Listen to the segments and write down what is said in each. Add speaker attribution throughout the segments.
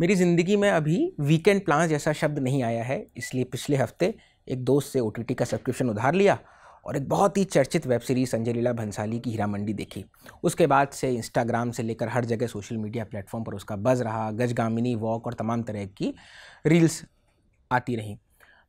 Speaker 1: मेरी ज़िंदगी में अभी वीकेंड प्लान जैसा शब्द नहीं आया है इसलिए पिछले हफ्ते एक दोस्त से ओ का सब्सक्रिप्शन उधार लिया और एक बहुत ही चर्चित वेब सीरीज़ संजय लीला भंसाली की हीरा मंडी देखी उसके बाद से इंस्टाग्राम से लेकर हर जगह सोशल मीडिया प्लेटफॉर्म पर उसका बज़ रहा गजगामिनी वॉक और तमाम तरह की रील्स आती रहीं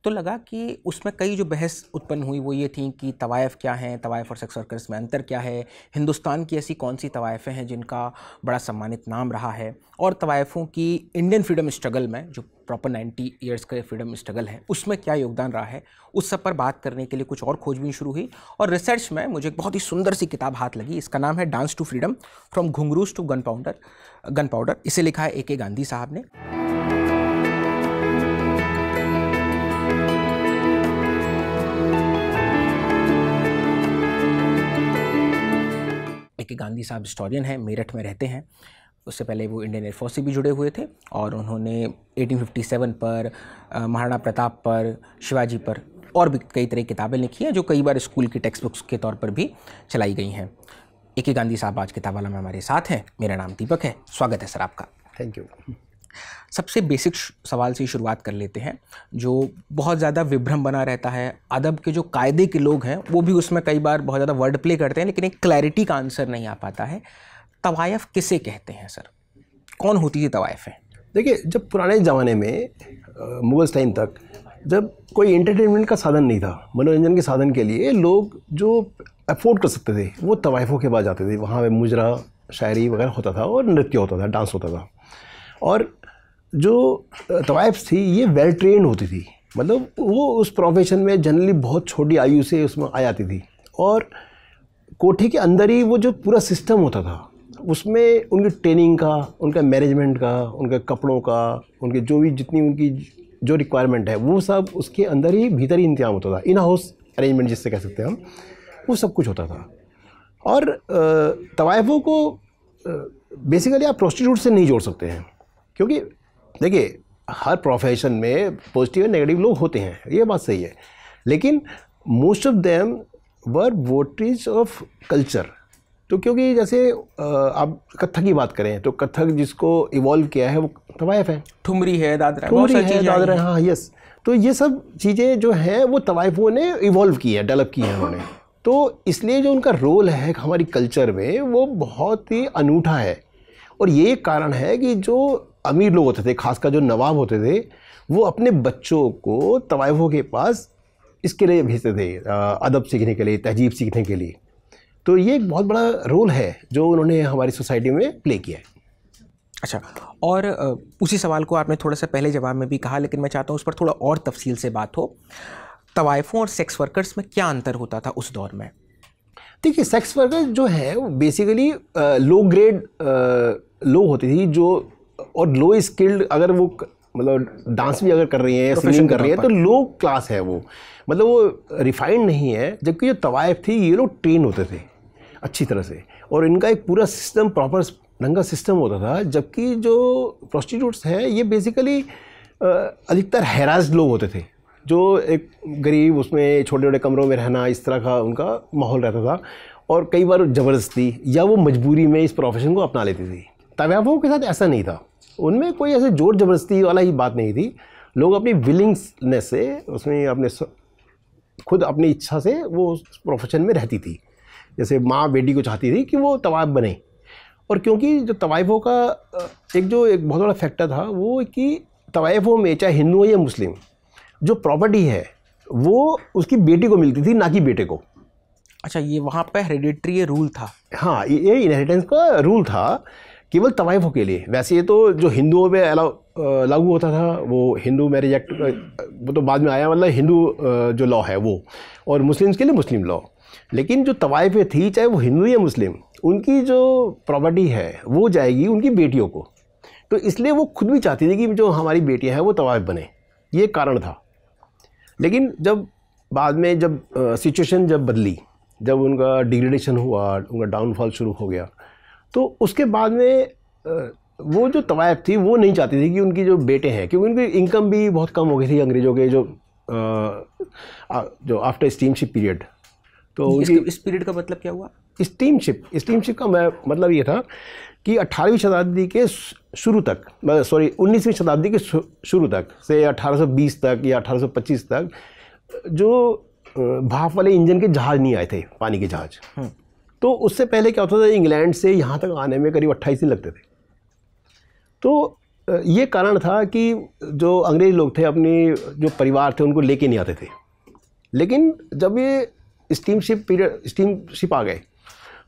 Speaker 1: तो लगा कि उसमें कई जो बहस उत्पन्न हुई वो ये थी कि तवायफ़ क्या हैं तवायफ़ और सेक्स वर्कर्स में अंतर क्या है हिंदुस्तान की ऐसी कौन सी तवायफ़ें हैं जिनका बड़ा सम्मानित नाम रहा है और तवायफ़ों की इंडियन फ्रीडम स्ट्रगल में जो प्रॉपर 90 ईयर्स का फ्रीडम स्ट्रगल है उसमें क्या योगदान रहा है उस सब पर बात करने के लिए कुछ और खोजबीन शुरू हुई और रिसर्च में मुझे एक बहुत ही सुंदर सी किताब हाथ लगी इसका नाम है डांस टू फ्रीडम फ्रॉम घुंगरूज to gunpowder gunpowder इसे लिखा है ए के गांधी साहब ने ए के गांधी साहब हिस्टोरियन हैं मेरठ में रहते हैं उससे पहले वो इंडियन एयरफोर्स से भी जुड़े हुए थे और उन्होंने 1857 पर महाराणा प्रताप पर शिवाजी पर और भी कई तरह की किताबें लिखी हैं जो कई बार स्कूल की टेक्स्ट बुक्स के तौर पर भी चलाई गई हैं ए के गांधी साहब आज किताबाला में हमारे साथ हैं मेरा नाम दीपक है स्वागत है सर आपका थैंक यू सबसे बेसिक सवाल से शुरुआत कर लेते हैं जो बहुत ज़्यादा विभ्रम बना रहता है अदब के जो कायदे के लोग हैं वो भी उसमें कई बार बहुत ज़्यादा वर्ड प्ले करते हैं लेकिन एक क्लैरिटी का आंसर नहीं आ पाता है तवायफ़ किसे कहते हैं सर कौन होती थी तवायफ़ें देखिए जब पुराने ज़माने में
Speaker 2: मुगल टाइम तक जब कोई एंटरटेनमेंट का साधन नहीं था मनोरंजन के साधन के लिए लोग जो अफोर्ड कर सकते थे वो तवायफ़ों के पास जाते थे वहाँ पे मुजरा शायरी वगैरह होता था और नृत्य होता था डांस होता था और जो तवाइफ थी ये वेल ट्रेन होती थी मतलब वो उस प्रोफेशन में जनरली बहुत छोटी आयु से उसमें आ जाती थी और कोठी के अंदर ही वो जो पूरा सिस्टम होता था उसमें उनकी ट्रेनिंग का उनका मैनेजमेंट का उनके कपड़ों का उनके जो भी जितनी उनकी जो रिक्वायरमेंट है वो सब उसके अंदर ही भीतर ही इंतजाम होता था इन हाउस अरेंजमेंट जिससे कह सकते हैं हम वो सब कुछ होता था और तवाइफों को बेसिकली आप प्रोस्टिट्यूट से नहीं जोड़ सकते हैं क्योंकि देखिए हर प्रोफेशन में पॉजिटिव एंड नेगेटिव लोग होते हैं ये बात सही है लेकिन most of them were votaries of culture तो क्योंकि जैसे आप कथक की बात करें तो कथक जिसको इवॉल्व किया है वो तवायफ है ठुमरी है दादरा ठुमरी है दादरा हाँ यस तो ये सब चीज़ें जो हैं वो तवायफों ने इवॉल्व की है डेवलप की है उन्होंने तो इसलिए जो उनका रोल है हमारी कल्चर में वो बहुत ही अनूठा है और ये एक कारण है कि जो अमीर लोग होते थे खासकर जो नवाब होते थे वो अपने बच्चों को तवायफों के पास इसके लिए भेजते थे अदब सीखने के लिए तहजीब सीखने के लिए तो
Speaker 1: ये एक बहुत बड़ा रोल है जो उन्होंने हमारी सोसाइटी में प्ले किया है अच्छा और उसी सवाल को आपने थोड़ा सा पहले जवाब में भी कहा लेकिन मैं चाहता हूँ उस पर थोड़ा और तफसील से बात हो तवायफों और सेक्स वर्कर्स में क्या अंतर होता था उस दौर में देखिए सेक्स वर्कर जो है बेसिकली
Speaker 2: लो ग्रेड लोग होती थी जो और लो स्किल्ड अगर वो मतलब डांस भी अगर कर रही हैं या सिंगिंग कर रही है तो लो क्लास है वो मतलब वो रिफाइंड नहीं है जबकि जो तवायफ थी ये लोग ट्रेन होते थे अच्छी तरह से और इनका एक पूरा सिस्टम प्रॉपर नंगा सिस्टम होता था जबकि जो प्रोस्टिट्यूट्स हैं ये बेसिकली अधिकतर हैराज लोग होते थे जो एक गरीब उसमें छोटे छोटे कमरों में रहना इस तरह का उनका माहौल रहता था और कई बार ज़बरदस्ती या वो मजबूरी में इस प्रोफेशन को अपना लेती थी तब्याफों के साथ ऐसा नहीं था उनमें कोई ऐसे जोर ज़बरदस्ती वाला ही बात नहीं थी लोग अपनी विलिंगनेस से उसमें अपने खुद अपनी इच्छा से वो प्रोफेशन में रहती थी जैसे माँ बेटी को चाहती थी कि वो तवाब बने और क्योंकि जो तवाइफों का एक जो एक बहुत बड़ा फैक्टर था वो कि तवाइफों में चाहे हिंदू हो या मुस्लिम जो प्रॉपर्टी है वो उसकी बेटी को मिलती थी ना कि बेटे को अच्छा ये वहाँ पर हेरिडिट्री रूल था हाँ ये इनहेरिटेंस का रूल था केवल तवाइफों के लिए वैसे ये तो जो हिंदुओं में अलाउ लागू होता था वो हिंदू मैरिज एक्ट वो तो बाद में आया मतलब हिंदू जो लॉ है वो और मुस्लिम्स के लिए मुस्लिम लॉ लेकिन जो तवाइफें थी चाहे वो हिंदू या मुस्लिम उनकी जो प्रॉपर्टी है वो जाएगी उनकी बेटियों को तो इसलिए वो खुद भी चाहती थी कि जो हमारी बेटियाँ हैं वो तवाइफ बने ये कारण था लेकिन जब बाद में जब सिचुएशन जब बदली जब उनका डिग्रेडेशन हुआ उनका डाउनफॉल शुरू हो गया तो उसके बाद में वो जो तवायफ थी वो नहीं चाहती थी कि उनकी जो बेटे हैं क्योंकि उनकी इनकम भी बहुत कम हो गई थी अंग्रेज़ों के जो जो आफ्टर स्टीमशिप पीरियड तो उनकी
Speaker 1: इस पीरियड का मतलब क्या हुआ
Speaker 2: स्टीमशिप स्टीमशिप का मतलब ये था कि 18वीं शताब्दी के शुरू तक सॉरी 19वीं शताब्दी के शुरू तक से 1820 तक या 1825 तक जो भाप वाले इंजन के जहाज़ नहीं आए थे पानी के जहाज़ हम्म। तो उससे पहले क्या होता था इंग्लैंड से यहाँ तक आने में करीब अट्ठाईस दिन लगते थे तो ये कारण था कि जो अंग्रेज़ लोग थे अपने जो परिवार थे उनको लेके नहीं आते थे लेकिन जब ये स्टीमशिप पीरियड स्टीमशिप आ गए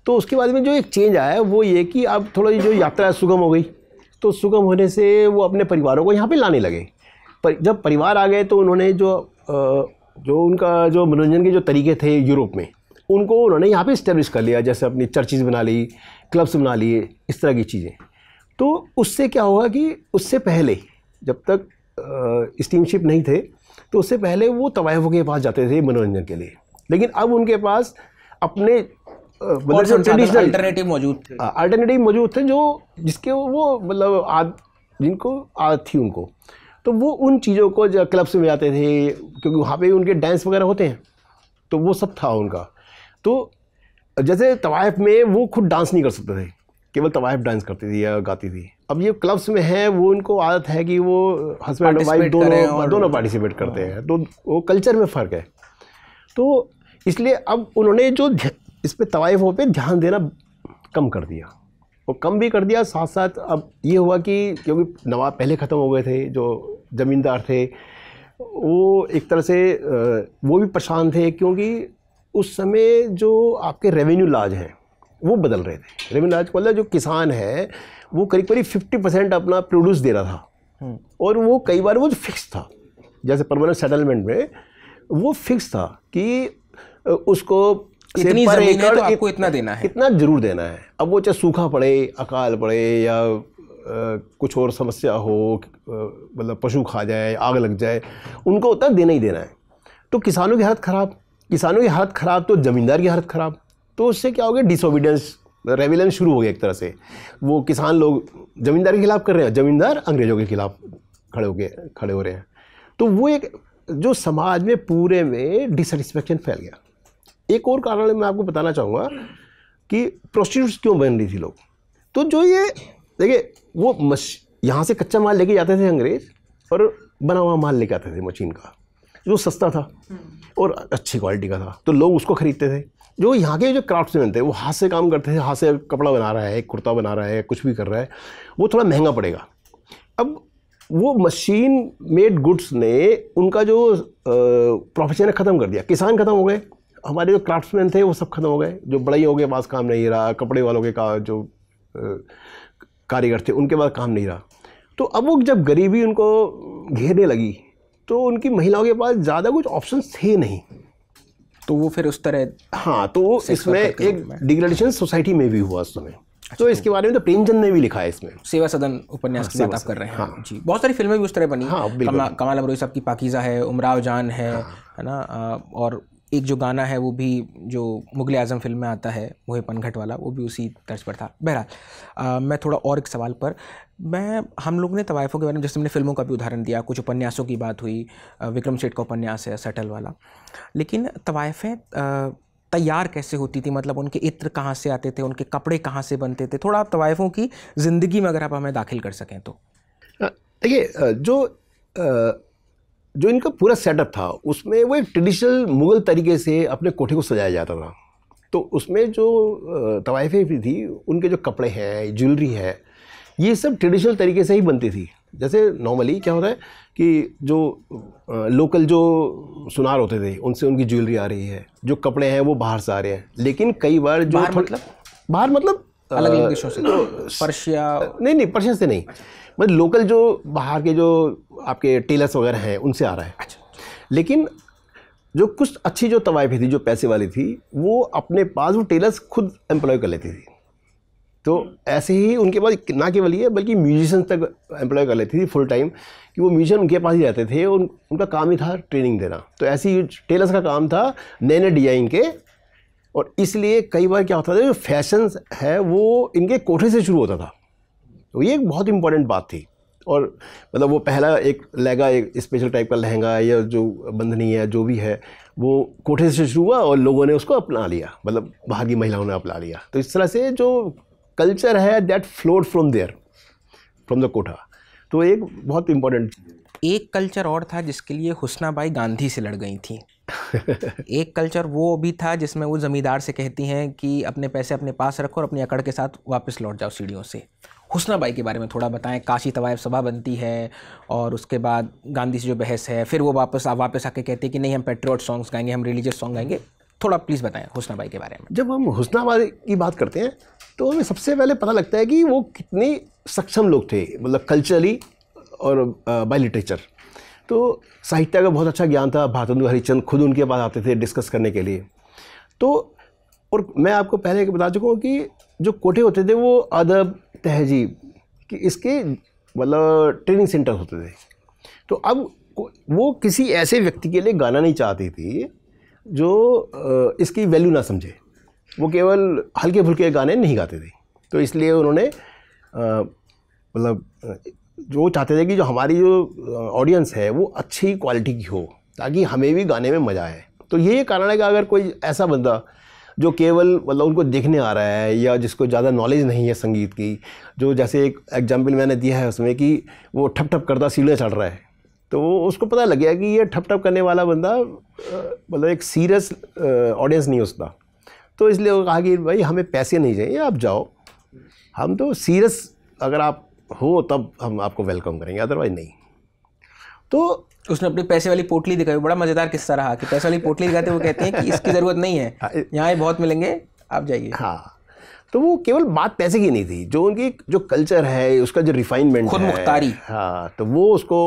Speaker 2: तो उसके बाद में जो एक चेंज आया वो ये कि अब थोड़ा जो यात्रा सुगम हो गई तो सुगम होने से वो अपने परिवारों को यहाँ पे लाने लगे पर जब परिवार आ गए तो उन्होंने जो जो उनका जो मनोरंजन के जो तरीके थे यूरोप में उनको उन्होंने यहाँ पे इस्टेब्लिश कर लिया जैसे अपनी चर्चेज बना ली क्लब्स बना लिए इस तरह की चीज़ें तो उससे क्या होगा कि उससे पहले जब तक स्टीमशिप नहीं थे तो उससे पहले वो तवायफों के पास जाते थे मनोरंजन के लिए लेकिन अब उनके पास अपने अल्टरनेटिव मतलब मौजूद थे अल्टरनेटिव हाँ, मौजूद थे जो जिसके वो मतलब आद जिनको आदत थी उनको तो वो उन चीज़ों को क्लब्स में जाते थे क्योंकि वहाँ पे उनके डांस वगैरह होते हैं तो वो सब था उनका तो जैसे तवायफ में वो खुद डांस नहीं कर सकते थे केवल तवायफ डांस करती थी या गाती थी अब ये क्लब्स में है वो उनको आदत है कि वो हस्बैंड और वाइफ दोनों दोनों पार्टिसिपेट करते हाँ। हैं तो वो कल्चर में फ़र्क है तो इसलिए अब उन्होंने जो इस पर तवायफ पर ध्यान देना कम कर दिया और कम भी कर दिया साथ साथ अब ये हुआ कि क्योंकि नवाब पहले ख़त्म हो गए थे जो ज़मींदार थे वो एक तरह से वो भी परेशान थे क्योंकि उस समय जो आपके रेवेन्यू लाज हैं वो बदल रहे थे रेवेन्यू लाज मतलब जो किसान है वो करीब करीब फिफ्टी परसेंट अपना प्रोड्यूस दे रहा था हम्म। और वो कई बार वो फिक्स था जैसे परमानेंट सेटलमेंट में वो फिक्स था कि उसको इतनी पर एकड़ तो आपको इतना देना है इतना जरूर देना है अब वो चाहे सूखा पड़े अकाल पड़े या आ, कुछ और समस्या हो मतलब पशु खा जाए आग लग जाए उनको उतना देना ही देना है तो किसानों की हालत ख़राब किसानों की हालत ख़राब तो ज़मींदार की हालत ख़राब तो उससे क्या हो गया डिसोबिडेंस रेविलेंस शुरू हो गया एक तरह से वो किसान लोग ज़मींदार के खिलाफ कर रहे हैं ज़मींदार अंग्रेज़ों के खिलाफ खड़े हो गए खड़े हो रहे हैं तो वो एक जो समाज में पूरे में डिसटिस्फेक्शन फैल गया एक और कारण मैं आपको बताना चाहूँगा कि प्रोस्टिट्यूट्स क्यों बन रही थी लोग तो जो ये देखिए वो मश यहाँ से कच्चा माल लेके जाते थे अंग्रेज़ और बना हुआ माल लेके आते थे मशीन का जो सस्ता था हम्म। और अच्छी क्वालिटी का था तो लोग उसको ख़रीदते थे जो यहाँ के जो क्राफ्ट्समैन थे वो हाथ से काम करते थे हाथ से कपड़ा बना रहा है कुर्ता बना रहा है कुछ भी कर रहा है वो थोड़ा महंगा पड़ेगा अब वो मशीन मेड गुड्स ने उनका जो प्रोफेशन है ख़त्म कर दिया किसान ख़त्म हो गए हमारे जो क्राफ्ट्समैन थे वो सब ख़त्म हो गए जो हो के पास काम नहीं रहा कपड़े वालों के का जो कारीगर थे उनके पास काम नहीं रहा तो अब वो जब गरीबी उनको घेरने लगी तो उनकी महिलाओं के पास ज़्यादा कुछ ऑप्शन थे नहीं तो वो फिर उस तरह हाँ तो इसमें एक डिग्रेडेशन सोसाइटी में भी हुआ उस समय अच्छा,
Speaker 1: तो इसके तो- बारे में तो प्रेमचंद ने भी लिखा है इसमें सेवा सदन उपन्यास हाँ, की बात आप कर रहे हैं हाँ। जी बहुत सारी फिल्में भी उस तरह बनी हाँ, कमा, कमाल अमरोही साहब की पाकिजा है उमराव जान है हाँ। है हाँ। ना और एक जो गाना है वो भी जो मुग़ल आज़म फिल्म में आता है मोहे पनघट वाला वो भी उसी तर्ज पर था बहरहाल मैं थोड़ा और एक सवाल पर मैं हम लोग ने तवायफ़ों के बारे में जैसे मैंने फिल्मों का भी उदाहरण दिया कुछ उपन्यासों की बात हुई विक्रम सेठ का उपन्यास है सटल वाला लेकिन तवायफ़ें तैयार कैसे होती थी मतलब उनके इत्र कहाँ से आते थे उनके कपड़े कहाँ से बनते थे थोड़ा आप तवायफ़ों की ज़िंदगी में अगर आप हमें दाखिल कर सकें तो
Speaker 2: देखिए जो जो इनका पूरा सेटअप था उसमें वो एक ट्रेडिशनल मुग़ल तरीके से अपने कोठे को सजाया जाता था तो उसमें जो तवाइफें भी थी उनके जो कपड़े हैं ज्वेलरी है ये सब ट्रेडिशनल तरीके से ही बनती थी जैसे नॉर्मली क्या होता है कि जो लोकल जो सुनार होते थे उनसे उनकी ज्वेलरी आ रही है जो कपड़े हैं वो बाहर से आ रहे हैं लेकिन कई बार जो बाहर मतलब बाहर मतलब अलग अलग देशों से पर्शिया नहीं नहीं पर्शिया से नहीं अच्छा। मतलब लोकल जो बाहर के जो आपके टेलर्स वगैरह हैं उनसे आ रहा है अच्छा, अच्छा। लेकिन जो कुछ अच्छी जो तवायफें थी जो पैसे वाली थी वो अपने पास वो टेलर्स खुद एम्प्लॉय कर लेती थी तो ऐसे ही उनके पास ना केवल ये बल्कि म्यूजिशियंस तक एम्प्लॉय कर लेती थी फुल टाइम कि वो म्यूजिशियन उनके पास ही रहते थे उन, उनका काम ही था ट्रेनिंग देना तो ऐसे ही टेलर्स का काम था नए नए डिजाइन के और इसलिए कई बार क्या होता था जो फैशन है वो इनके कोठे से शुरू होता था तो ये एक बहुत इंपॉर्टेंट बात थी और मतलब वो पहला एक लहंगा एक स्पेशल टाइप का लहंगा या जो बंधनी है जो भी है वो कोठे से शुरू हुआ और लोगों ने उसको अपना लिया मतलब बाहर की महिलाओं ने अपना लिया तो इस तरह से जो कल्चर है that flowed from there from the कोठा
Speaker 1: तो एक बहुत इम्पोर्टेंट एक कल्चर और था जिसके लिए हुसनाबाई गांधी से लड़ गई थी एक कल्चर वो भी था जिसमें वो ज़मींदार से कहती हैं कि अपने पैसे अपने पास रखो और अपनी अकड़ के साथ वापस लौट जाओ सीढ़ियों से हुसना बाई के बारे में थोड़ा बताएं काशी तवायब सभा बनती है और उसके बाद गांधी से जो बहस है फिर वो वापस आ, वापस आके कहते हैं कि नहीं हम पेट्रोट सॉन्ग्स गाएंगे हम रिलीजियस सॉन्ग गाएंगे थोड़ा प्लीज़ बताएं बाई के बारे में जब हम हुसनाबाई
Speaker 2: की बात करते हैं तो हमें सबसे पहले पता लगता है कि वो कितने सक्षम लोग थे मतलब कल्चरली और बाई लिटरेचर तो साहित्य का बहुत अच्छा ज्ञान था भारतेंदु हरिचंद खुद उनके पास आते थे डिस्कस करने के लिए तो और मैं आपको पहले बता चुका हूँ कि जो कोटे होते थे वो अदब तहजीब कि इसके मतलब ट्रेनिंग सेंटर होते थे तो अब वो किसी ऐसे व्यक्ति के लिए गाना नहीं चाहती थी जो इसकी वैल्यू ना समझे वो केवल हल्के फुल्के गाने नहीं गाते थे तो इसलिए उन्होंने मतलब जो चाहते थे कि जो हमारी जो ऑडियंस है वो अच्छी क्वालिटी की हो ताकि हमें भी गाने में मज़ा आए तो ये कारण है कि अगर कोई ऐसा बंदा जो केवल मतलब उनको देखने आ रहा है या जिसको ज़्यादा नॉलेज नहीं है संगीत की जो जैसे एक एग्जाम्पल मैंने दिया है उसमें कि वो ठप ठप करता सीढ़ियाँ चढ़ रहा है तो वो उसको पता लग गया कि ये ठप ठप करने वाला बंदा मतलब एक सीरियस ऑडियंस नहीं उसका तो इसलिए वो कहा कि भाई हमें पैसे नहीं चाहिए आप जाओ हम तो सीरियस अगर आप हो तब हम आपको वेलकम करेंगे अदरवाइज़ नहीं
Speaker 1: तो उसने अपनी पैसे वाली पोटली दिखाई बड़ा मजेदार किस्सा रहा कि पैसे वाली पोटली दिखाते वो कहते हैं कि इसकी ज़रूरत नहीं है हाँ, यहाँ ये बहुत मिलेंगे आप जाइए हाँ
Speaker 2: तो वो केवल बात पैसे की नहीं थी जो उनकी जो कल्चर है उसका जो रिफाइनमेंट खुद मुख्तारी हाँ तो वो उसको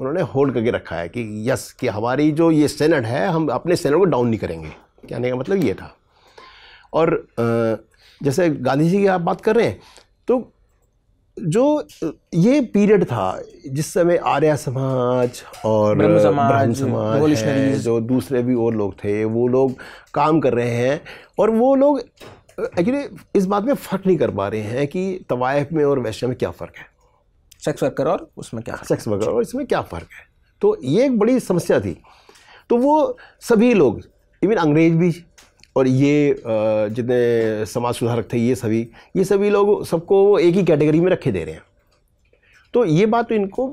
Speaker 2: उन्होंने होल्ड करके रखा है कि यस कि हमारी जो ये सेनेट है हम अपने सेनेट को डाउन नहीं करेंगे कहने का मतलब ये था और जैसे गांधी जी की आप बात कर रहे हैं तो जो ये पीरियड था जिस समय आर्या समाज और ब्रह्म समाज, समाज जो दूसरे भी और लोग थे वो लोग काम कर रहे हैं और वो लोग एक्चुअली इस बात में फ़र्क नहीं कर पा रहे हैं कि तवायफ में और वैश्य में क्या फ़र्क है सेक्स वर्कर और उसमें क्या सेक्स वर्कर और इसमें क्या फ़र्क है तो ये एक बड़ी समस्या थी तो वो सभी लोग इवन अंग्रेज भी और ये जितने समाज सुधारक थे ये सभी ये सभी लोग सबको एक ही कैटेगरी में रखे दे रहे हैं तो ये बात तो इनको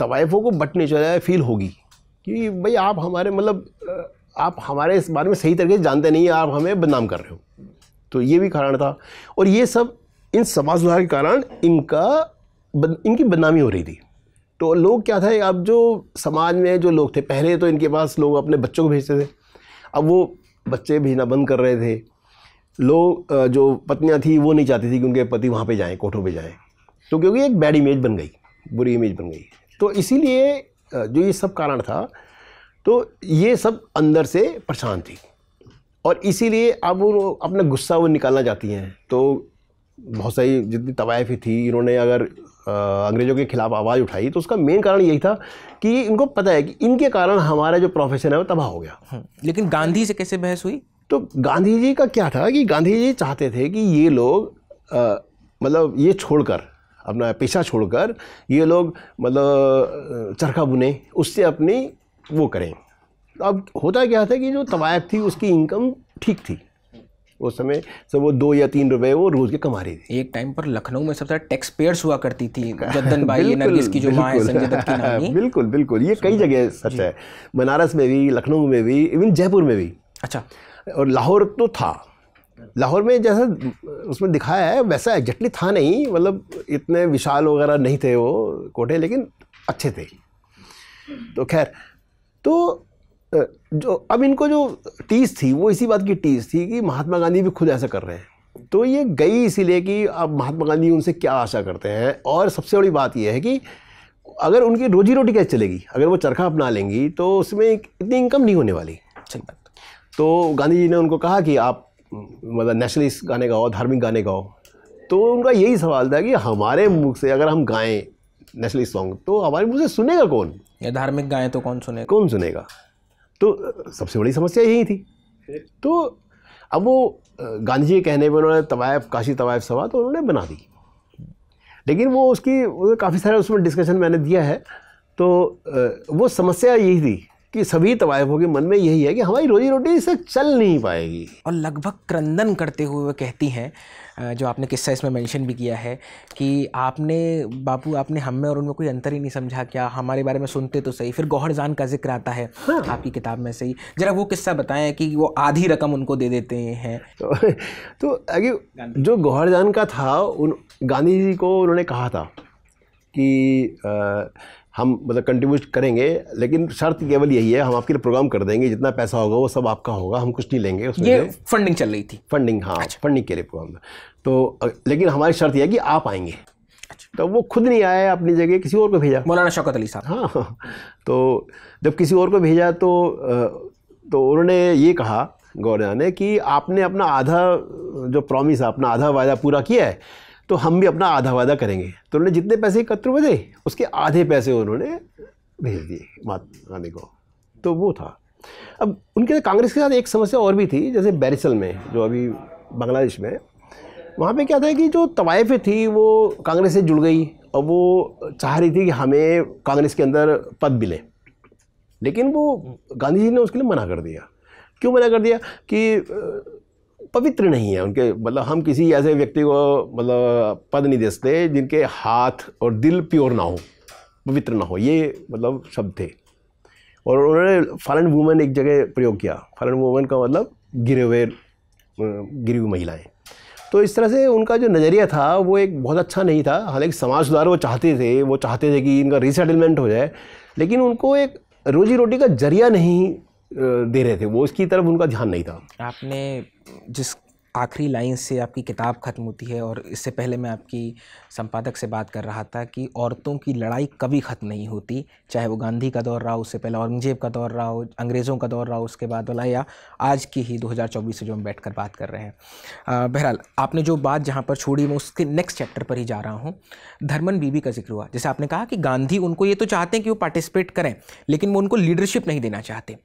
Speaker 2: तवायफ़ों को बटने नेचर फील होगी कि भाई आप हमारे मतलब आप हमारे इस बारे में सही तरीके से जानते नहीं आप हमें बदनाम कर रहे हो तो ये भी कारण था और ये सब इन समाज सुधार के कारण इनका बद, इनकी बदनामी हो रही थी तो लोग क्या था अब जो समाज में जो लोग थे पहले तो इनके पास लोग अपने बच्चों को भेजते थे अब वो बच्चे भेजना बंद कर रहे थे लोग जो पत्नियाँ थी वो नहीं चाहती थी कि उनके पति वहाँ पे जाएं कोठों पे जाएं तो क्योंकि एक बैड इमेज बन गई बुरी इमेज बन गई तो इसीलिए जो ये सब कारण था तो ये सब अंदर से परेशान थी और इसीलिए अब वो अपना गुस्सा वो निकालना चाहती हैं तो बहुत सारी जितनी तवायफ़ी थी इन्होंने अगर अंग्रेज़ों के खिलाफ आवाज़ उठाई तो उसका मेन कारण यही था कि इनको पता है कि इनके कारण हमारा जो प्रोफेशन है वो तबाह
Speaker 1: हो गया हम्म, लेकिन गांधी से कैसे बहस हुई
Speaker 2: तो गांधी जी का क्या था कि गांधी जी चाहते थे कि ये लोग मतलब ये छोड़कर अपना पेशा छोड़कर ये लोग मतलब चरखा बुने उससे अपनी वो करें अब होता क्या था कि जो तवायत थी उसकी इनकम ठीक थी उस समय सब वो दो या
Speaker 1: तीन रुपए वो रोज के कमा रही थी एक टाइम पर लखनऊ में सबसे टैक्स पेयर्स हुआ करती थी जद्दन बाई नरगिस की जो माँ है संजय दत्त की नानी
Speaker 2: बिल्कुल बिल्कुल ये कई जगह सच है बनारस में भी लखनऊ में भी इवन जयपुर में भी अच्छा और लाहौर तो था लाहौर में जैसा उसमें दिखाया है वैसा एग्जैक्टली था नहीं मतलब इतने विशाल वगैरह नहीं थे वो कोठे लेकिन अच्छे थे तो खैर तो जो अब इनको जो टीस थी वो इसी बात की टीस थी कि महात्मा गांधी भी खुद ऐसा कर रहे हैं तो ये गई इसीलिए कि अब महात्मा गांधी उनसे क्या आशा करते हैं और सबसे बड़ी बात यह है कि अगर उनकी रोजी रोटी कैसे चलेगी अगर वो चरखा अपना लेंगी तो उसमें इतनी इनकम नहीं होने वाली सही बात तो गांधी जी ने उनको कहा कि आप मतलब नेशनलिस्ट गाने गाओ धार्मिक गाने गाओ तो उनका यही सवाल था कि हमारे मुख से अगर हम गाएं नेशनलिस्ट सॉन्ग तो हमारे मुझे सुनेगा कौन या धार्मिक गाएं तो कौन सुनेगा कौन सुनेगा तो सबसे बड़ी समस्या यही थी तो अब वो गांधी जी कहने पर उन्होंने तवायफ काशी तवायफ सवा तो उन्होंने बना दी लेकिन वो उसकी तो काफ़ी सारे उसमें डिस्कशन मैंने दिया है तो वो समस्या यही थी कि सभी तवायफों के मन
Speaker 1: में यही है कि हमारी रोजी रोटी इसे चल नहीं पाएगी और लगभग क्रंदन करते हुए वह कहती हैं जो आपने किस्सा इसमें मेंशन भी किया है कि आपने बापू आपने हम में और उनमें कोई अंतर ही नहीं समझा क्या हमारे बारे में सुनते तो सही फिर गौहरजान का जिक्र आता है हाँ। आपकी किताब में सही ज़रा वो किस्सा बताएं कि वो आधी रकम उनको दे देते हैं तो, अगे
Speaker 2: तो जो जो गौहरजान का था उन गांधी जी को उन्होंने कहा था कि आ, हम मतलब कंट्रीब्यूट करेंगे लेकिन शर्त केवल यही है हम आपके लिए प्रोग्राम कर देंगे जितना पैसा होगा वो सब आपका होगा हम कुछ नहीं लेंगे उसमें ये फंडिंग चल रही थी फंडिंग हाँ अच्छा। फंडिंग के लिए प्रोग्राम तो लेकिन हमारी शर्त यह है कि आप आएंगे अच्छा। तो वो खुद नहीं आया अपनी जगह किसी और को भेजा मौलाना शौकत अली साहब हाँ, हाँ, हाँ। तो जब किसी और को भेजा तो तो उन्होंने ये कहा गौरिया ने कि आपने अपना आधा जो प्रॉमिस है अपना आधा वायदा पूरा किया है तो हम भी अपना आधा वादा करेंगे तो उन्होंने जितने पैसे इकत्र हुए थे उसके आधे पैसे उन्होंने भेज दिए महात्मा गांधी को तो वो था अब उनके कांग्रेस के साथ एक समस्या और भी थी जैसे बैरिसल में जो अभी बांग्लादेश में वहाँ पे क्या था कि जो तवायफें थी वो कांग्रेस से जुड़ गई और वो चाह रही थी कि हमें कांग्रेस के अंदर पद मिले लेकिन वो गांधी जी ने उसके लिए मना कर दिया क्यों मना कर दिया कि पवित्र नहीं है उनके मतलब हम किसी ऐसे व्यक्ति को मतलब पद नहीं देते जिनके हाथ और दिल प्योर ना हो पवित्र ना हो ये मतलब शब्द थे और उन्होंने फॉरन वूमेन एक जगह प्रयोग किया फॉरन वूमेन का मतलब गिरे हुए गिरी हुई महिलाएँ तो इस तरह से उनका जो नज़रिया था वो एक बहुत अच्छा नहीं था हालांकि समाज सुधार वो चाहते थे वो चाहते थे कि इनका रिसेटलमेंट हो जाए लेकिन उनको एक रोजी रोटी का जरिया नहीं दे रहे थे वो उसकी तरफ उनका ध्यान नहीं था
Speaker 1: आपने जिस आखिरी लाइन से आपकी किताब ख़त्म होती है और इससे पहले मैं आपकी संपादक से बात कर रहा था कि औरतों की लड़ाई कभी ख़त्म नहीं होती चाहे वो गांधी का दौर रहा हो उससे पहले औरंगजेब का दौर रहा हो अंग्रेज़ों का दौर रहा हो उसके बाद वाला या आज की ही 2024 से जो हम बैठकर बात कर रहे हैं बहरहाल आपने जो बात जहाँ पर छोड़ी मैं उसके नेक्स्ट चैप्टर पर ही जा रहा हूँ धर्मन बीबी का जिक्र हुआ जैसे आपने कहा कि गांधी उनको ये तो चाहते हैं कि वो पार्टिसिपेट करें लेकिन वो उनको लीडरशिप नहीं देना चाहते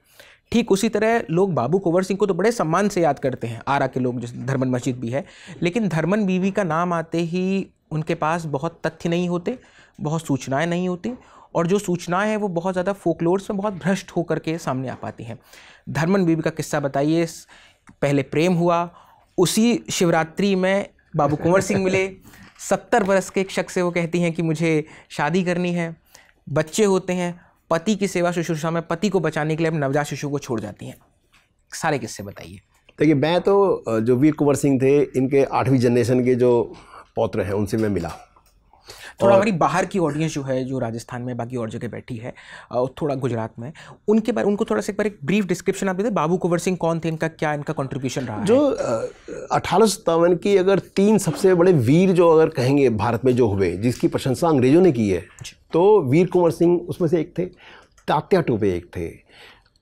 Speaker 1: ठीक उसी तरह लोग बाबू कुंवर सिंह को तो बड़े सम्मान से याद करते हैं आरा के लोग जैसे धर्मन मस्जिद भी है लेकिन धर्मन बीवी का नाम आते ही उनके पास बहुत तथ्य नहीं होते बहुत सूचनाएं नहीं होती और जो सूचनाएं हैं वो बहुत ज़्यादा फोकलोर्स में बहुत भ्रष्ट होकर के सामने आ पाती हैं धर्मन बीवी का किस्सा बताइए पहले प्रेम हुआ उसी शिवरात्रि में बाबू कुंवर सिंह मिले सत्तर बरस के एक शख्स से वो कहती हैं कि मुझे शादी करनी है बच्चे होते हैं पति की सेवा शुश्रूषा में पति को बचाने के लिए अब नवजात शिशु को छोड़ जाती हैं सारे किस्से बताइए
Speaker 2: देखिए मैं तो जो वीर कुंवर सिंह थे इनके आठवीं जनरेशन के जो पौत्र हैं उनसे मैं मिला थोड़ा
Speaker 1: हमारी बाहर की ऑडियंस जो है जो राजस्थान में बाकी और जगह बैठी है थोड़ा गुजरात में उनके बारे उनको थोड़ा सा एक बार एक ब्रीफ डिस्क्रिप्शन आप देते बाबू कुंवर सिंह कौन थे इनका क्या इनका कॉन्ट्रीब्यूशन रहा जो अठारह सत्तावन की
Speaker 2: अगर तीन सबसे बड़े वीर जो अगर कहेंगे भारत में जो हुए जिसकी प्रशंसा अंग्रेजों ने की है तो वीर कुंवर सिंह उसमें से एक थे तात्या टोपे एक थे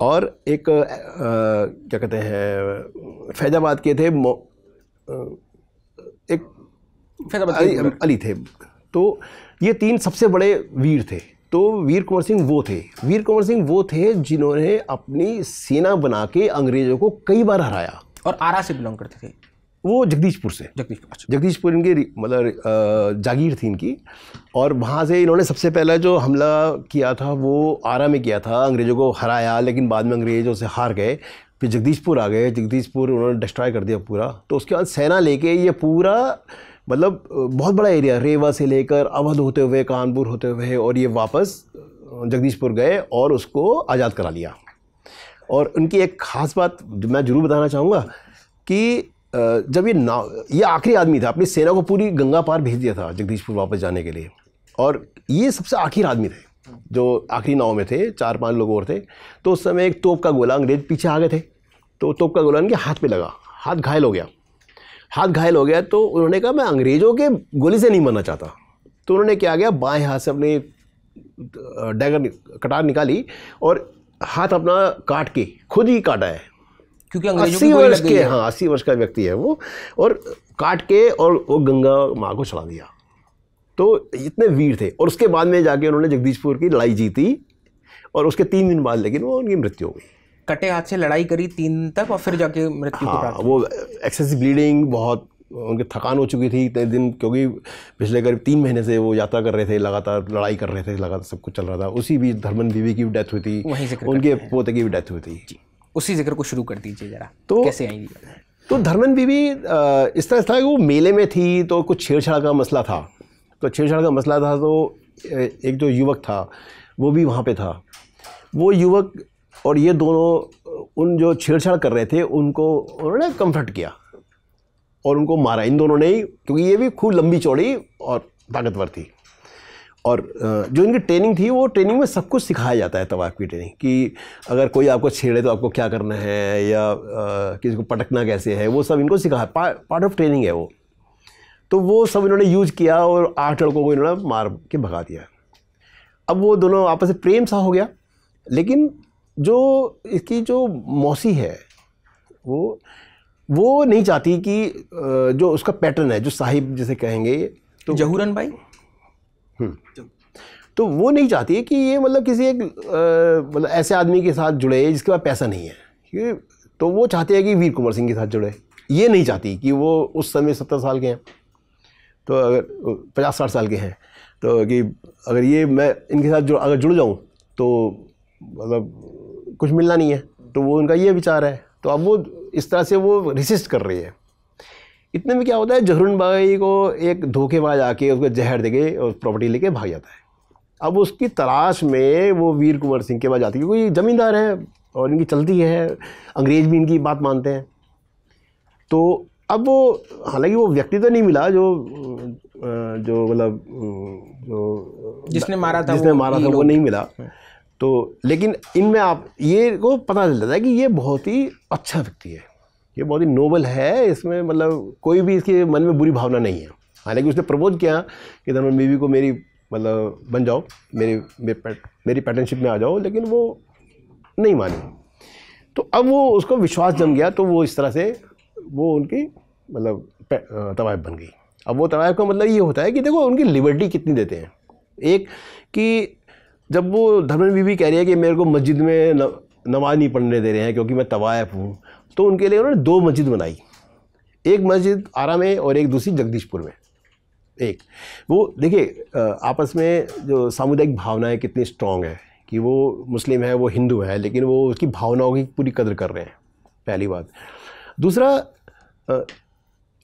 Speaker 2: और एक आ, क्या कहते हैं फैजाबाद के थे एक फैजाबाद अली, अली थे तो ये तीन सबसे बड़े वीर थे तो वीर कुंवर सिंह वो थे वीर कुंवर सिंह वो थे जिन्होंने अपनी सेना बना के अंग्रेजों को कई बार हराया और आरा से बिलोंग करते थे वो जगदीशपुर से जगदीशपुर अच्छा। जगदीशपुर इनके मतलब जागीर थी इनकी और वहाँ से इन्होंने सबसे पहला जो हमला किया था वो आरा में किया था अंग्रेज़ों को हराया लेकिन बाद में अंग्रेज़ों से हार गए फिर जगदीशपुर आ गए जगदीशपुर उन्होंने डिस्ट्रॉय कर दिया पूरा तो उसके बाद सेना लेके ये पूरा मतलब बहुत बड़ा एरिया रेवा से लेकर अवध होते हुए कानपुर होते हुए और ये वापस जगदीशपुर गए और उसको आज़ाद करा लिया और उनकी एक ख़ास बात मैं ज़रूर बताना चाहूँगा कि जब ये ना ये आखिरी आदमी था अपनी सेना को पूरी गंगा पार भेज दिया था जगदीशपुर वापस जाने के लिए और ये सबसे आखिर आदमी थे जो आखिरी नाव में थे चार पांच लोग और थे तो उस समय एक तोप का गोला अंग्रेज पीछे आ गए थे तो तोप का गोला उनके हाथ पे लगा हाथ घायल हो गया हाथ घायल हो गया तो उन्होंने कहा मैं अंग्रेज़ों के गोली से नहीं मरना चाहता तो उन्होंने क्या गया बाएं हाथ से अपने डैगर कटार निकाली और हाथ अपना काट के खुद ही काटा है
Speaker 1: क्योंकि अस्सी वर्ष के हाँ
Speaker 2: अस्सी वर्ष का व्यक्ति है वो और काट के और वो गंगा माँ को चला दिया तो इतने वीर थे और उसके बाद में जाके उन्होंने जगदीशपुर की लड़ाई जीती और उसके तीन दिन बाद लेकिन वो उनकी मृत्यु हो गई कटे हाथ से लड़ाई करी तीन दिन तक और फिर जाके मृत्यु हाँ, वो एक्सेसिव ब्लीडिंग बहुत उनकी थकान हो चुकी थी इतने दिन क्योंकि पिछले करीब तीन महीने से वो यात्रा कर रहे थे लगातार लड़ाई कर रहे थे लगातार सब कुछ चल रहा था उसी बीच धर्मन बीवी की भी डेथ हुई थी वहीं से उनके पोते की भी डेथ हुई थी उसी जिक्र को शुरू कर दीजिए ज़रा तो कैसे आएंगी तो धर्मन बीवी इस तरह था कि वो मेले में थी तो कुछ छेड़छाड़ का मसला था तो छेड़छाड़ का मसला था तो एक जो युवक था वो भी वहाँ पे था वो युवक और ये दोनों उन जो छेड़छाड़ कर रहे थे उनको उन्होंने कम्फर्ट किया और उनको मारा इन दोनों ने ही क्योंकि ये भी खूब लंबी चौड़ी और ताकतवर थी और जो इनकी ट्रेनिंग थी वो ट्रेनिंग में सब कुछ सिखाया जाता है तवाक की ट्रेनिंग कि अगर कोई आपको छेड़े तो आपको क्या करना है या किसी को पटकना कैसे है वो सब इनको सिखाया पा, पार्ट ऑफ ट्रेनिंग है वो तो वो सब इन्होंने यूज किया और आठ लड़कों को इन्होंने मार के भगा दिया अब वो दोनों आपस में प्रेम सा हो गया लेकिन जो इसकी जो मौसी है वो वो नहीं चाहती कि जो उसका पैटर्न है जो साहिब जिसे कहेंगे तो जहूरन भाई हम्म। तो वो नहीं चाहती कि ये मतलब किसी एक मतलब ऐसे आदमी के साथ जुड़े जिसके पास पैसा नहीं है तो वो चाहते हैं कि वीर कुंवर सिंह के साथ जुड़े ये नहीं चाहती कि वो उस समय सत्तर साल के हैं तो अगर पचास साठ साल के हैं तो कि अगर ये मैं इनके साथ जुड़ अगर जुड़ जाऊँ तो मतलब कुछ मिलना नहीं है तो वो उनका ये विचार है तो अब वो इस तरह से वो रिसिस्ट कर रही है इतने में क्या होता है जहरुन भाई को एक धोखेबाज आके उसको जहर दे के और प्रॉपर्टी लेके भाग जाता है अब उसकी तलाश में वो वीर कुंवर सिंह के पास जाती है क्योंकि ज़मींदार है और इनकी चलती है अंग्रेज़ भी इनकी बात मानते हैं तो अब वो हालांकि वो व्यक्ति तो नहीं मिला जो जो मतलब जो जिसने मारा था जिसने मारा था वो नहीं मिला हाँ। तो लेकिन इनमें आप ये को पता चल जाता है कि ये बहुत ही अच्छा व्यक्ति है ये बहुत ही नोबल है इसमें मतलब कोई भी इसके मन में बुरी भावना नहीं है हालांकि उसने प्रपोज किया कि धर्म बीवी को मेरी मतलब बन जाओ मेरी मेरी, पैट, पैटर्नशिप में आ जाओ लेकिन वो नहीं माने तो अब वो उसको विश्वास जम गया तो वो इस तरह से वो उनकी मतलब तवायब बन गई अब वो तवायब का मतलब ये होता है कि देखो उनकी लिबर्टी कितनी देते हैं एक कि जब वो धर्मन बीबी कह रही है कि मेरे को मस्जिद में नमाज नहीं पढ़ने दे रहे हैं क्योंकि मैं तवायफ हूँ तो उनके लिए उन्होंने दो मस्जिद बनाई एक मस्जिद आरा में और एक दूसरी जगदीशपुर में एक वो देखिए आपस में जो सामुदायिक भावनाएं कितनी स्ट्रांग है कि वो मुस्लिम है वो हिंदू है लेकिन वो उसकी भावनाओं की पूरी कदर कर रहे हैं पहली बात दूसरा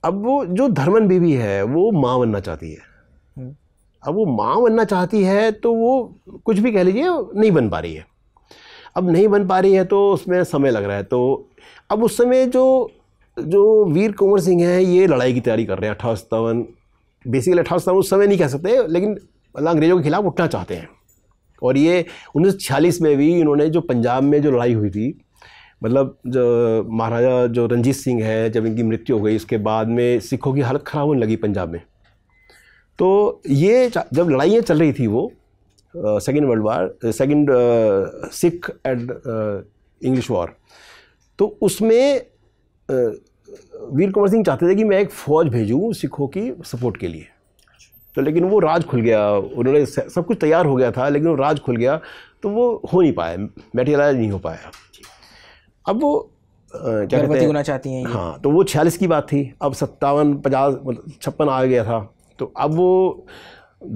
Speaker 2: अब वो जो धर्मन बीवी है वो माँ बनना चाहती है अब वो माँ बनना चाहती है तो वो कुछ भी कह लीजिए नहीं बन पा रही है अब नहीं बन पा रही है तो उसमें समय लग रहा है तो अब उस समय जो जो वीर कुंवर सिंह हैं ये लड़ाई की तैयारी कर रहे हैं अठारह सत्तावन बेसिकली अठारह सत्तावन उस समय नहीं कह सकते लेकिन अंग्रेज़ों के खिलाफ उठना चाहते हैं और ये उन्नीस में भी इन्होंने जो पंजाब में जो लड़ाई हुई थी मतलब जो महाराजा जो रंजीत सिंह है जब इनकी मृत्यु हो गई उसके बाद में सिखों की हालत ख़राब होने लगी पंजाब में तो ये जब लड़ाइयाँ चल रही थी वो second world war second Sikh and English war तो उसमें uh, वीर कुंवर सिंह चाहते थे कि मैं एक फ़ौज भेजूँ सिखों की सपोर्ट के लिए तो लेकिन वो राज खुल गया उन्होंने सब कुछ तैयार हो गया था लेकिन वो राज खुल गया तो वो हो नहीं पाया मेटेरियलाइज नहीं हो पाया अब वो
Speaker 1: क्या कहते हैं चाहती हैं हाँ
Speaker 2: तो वो छियालीस की बात थी अब सत्तावन पचास मतलब छप्पन आ गया था तो अब वो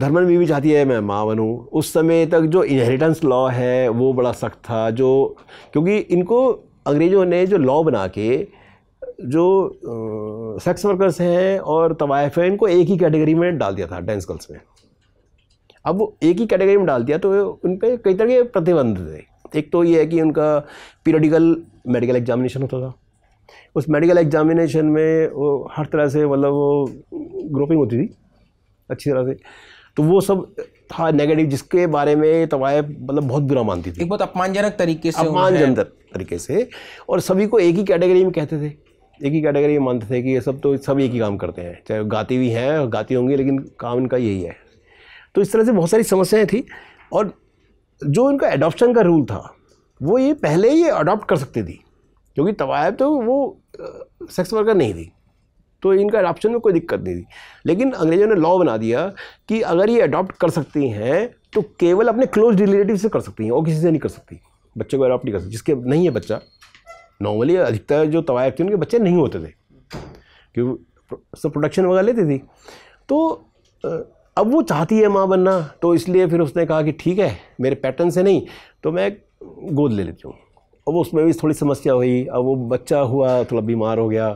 Speaker 2: धर्मन बीवी चाहती है मैं माँ बनूँ उस समय तक जो इनहेरिटेंस लॉ है वो बड़ा सख्त था जो क्योंकि इनको अंग्रेज़ों ने जो लॉ बना के जो सेक्स वर्कर्स हैं और तवायफ हैं इनको एक ही कैटेगरी में डाल दिया था डेंस गर्ल्स में अब वो एक ही कैटेगरी में डाल दिया तो उन पर कई तरह के प्रतिबंध थे एक तो ये है कि उनका पीरियडिकल मेडिकल एग्जामिनेशन होता था उस मेडिकल एग्जामिनेशन में वो हर तरह से मतलब वो ग्रोपिंग होती थी अच्छी तरह से तो वो सब था नेगेटिव जिसके बारे में तवायफ मतलब बहुत बुरा मानती थी एक बहुत अपमानजनक तरीके से अपमानजनक तरीके से और सभी को एक ही कैटेगरी में कहते थे एक ही कैटेगरी में मानते थे कि ये सब तो सब एक ही काम करते हैं चाहे गाती भी हैं गाती होंगी लेकिन काम इनका यही है तो इस तरह से बहुत सारी समस्याएं थी और जो इनका एडॉप्शन का रूल था वो ये पहले ही अडॉप्ट कर सकती थी क्योंकि तवायब तो वो सेक्स वर्कर नहीं थी तो इनका अडॉप्शन में कोई दिक्कत नहीं थी लेकिन अंग्रेज़ों ने लॉ बना दिया कि अगर ये अडॉप्ट कर सकती हैं तो केवल अपने क्लोज रिलेटिव से कर सकती हैं और किसी से नहीं कर सकती बच्चे को अडॉप्ट नहीं कर सकती जिसके नहीं है बच्चा नॉर्मली अधिकतर जो तवायफ थी उनके बच्चे नहीं होते थे क्योंकि सब प्रोडक्शन वगैरह लेती थी तो अब वो चाहती है माँ बनना तो इसलिए फिर उसने कहा कि ठीक है मेरे पैटर्न से नहीं तो मैं गोद ले लेती हूँ अब उसमें भी थोड़ी समस्या हुई अब वो बच्चा हुआ थोड़ा बीमार हो गया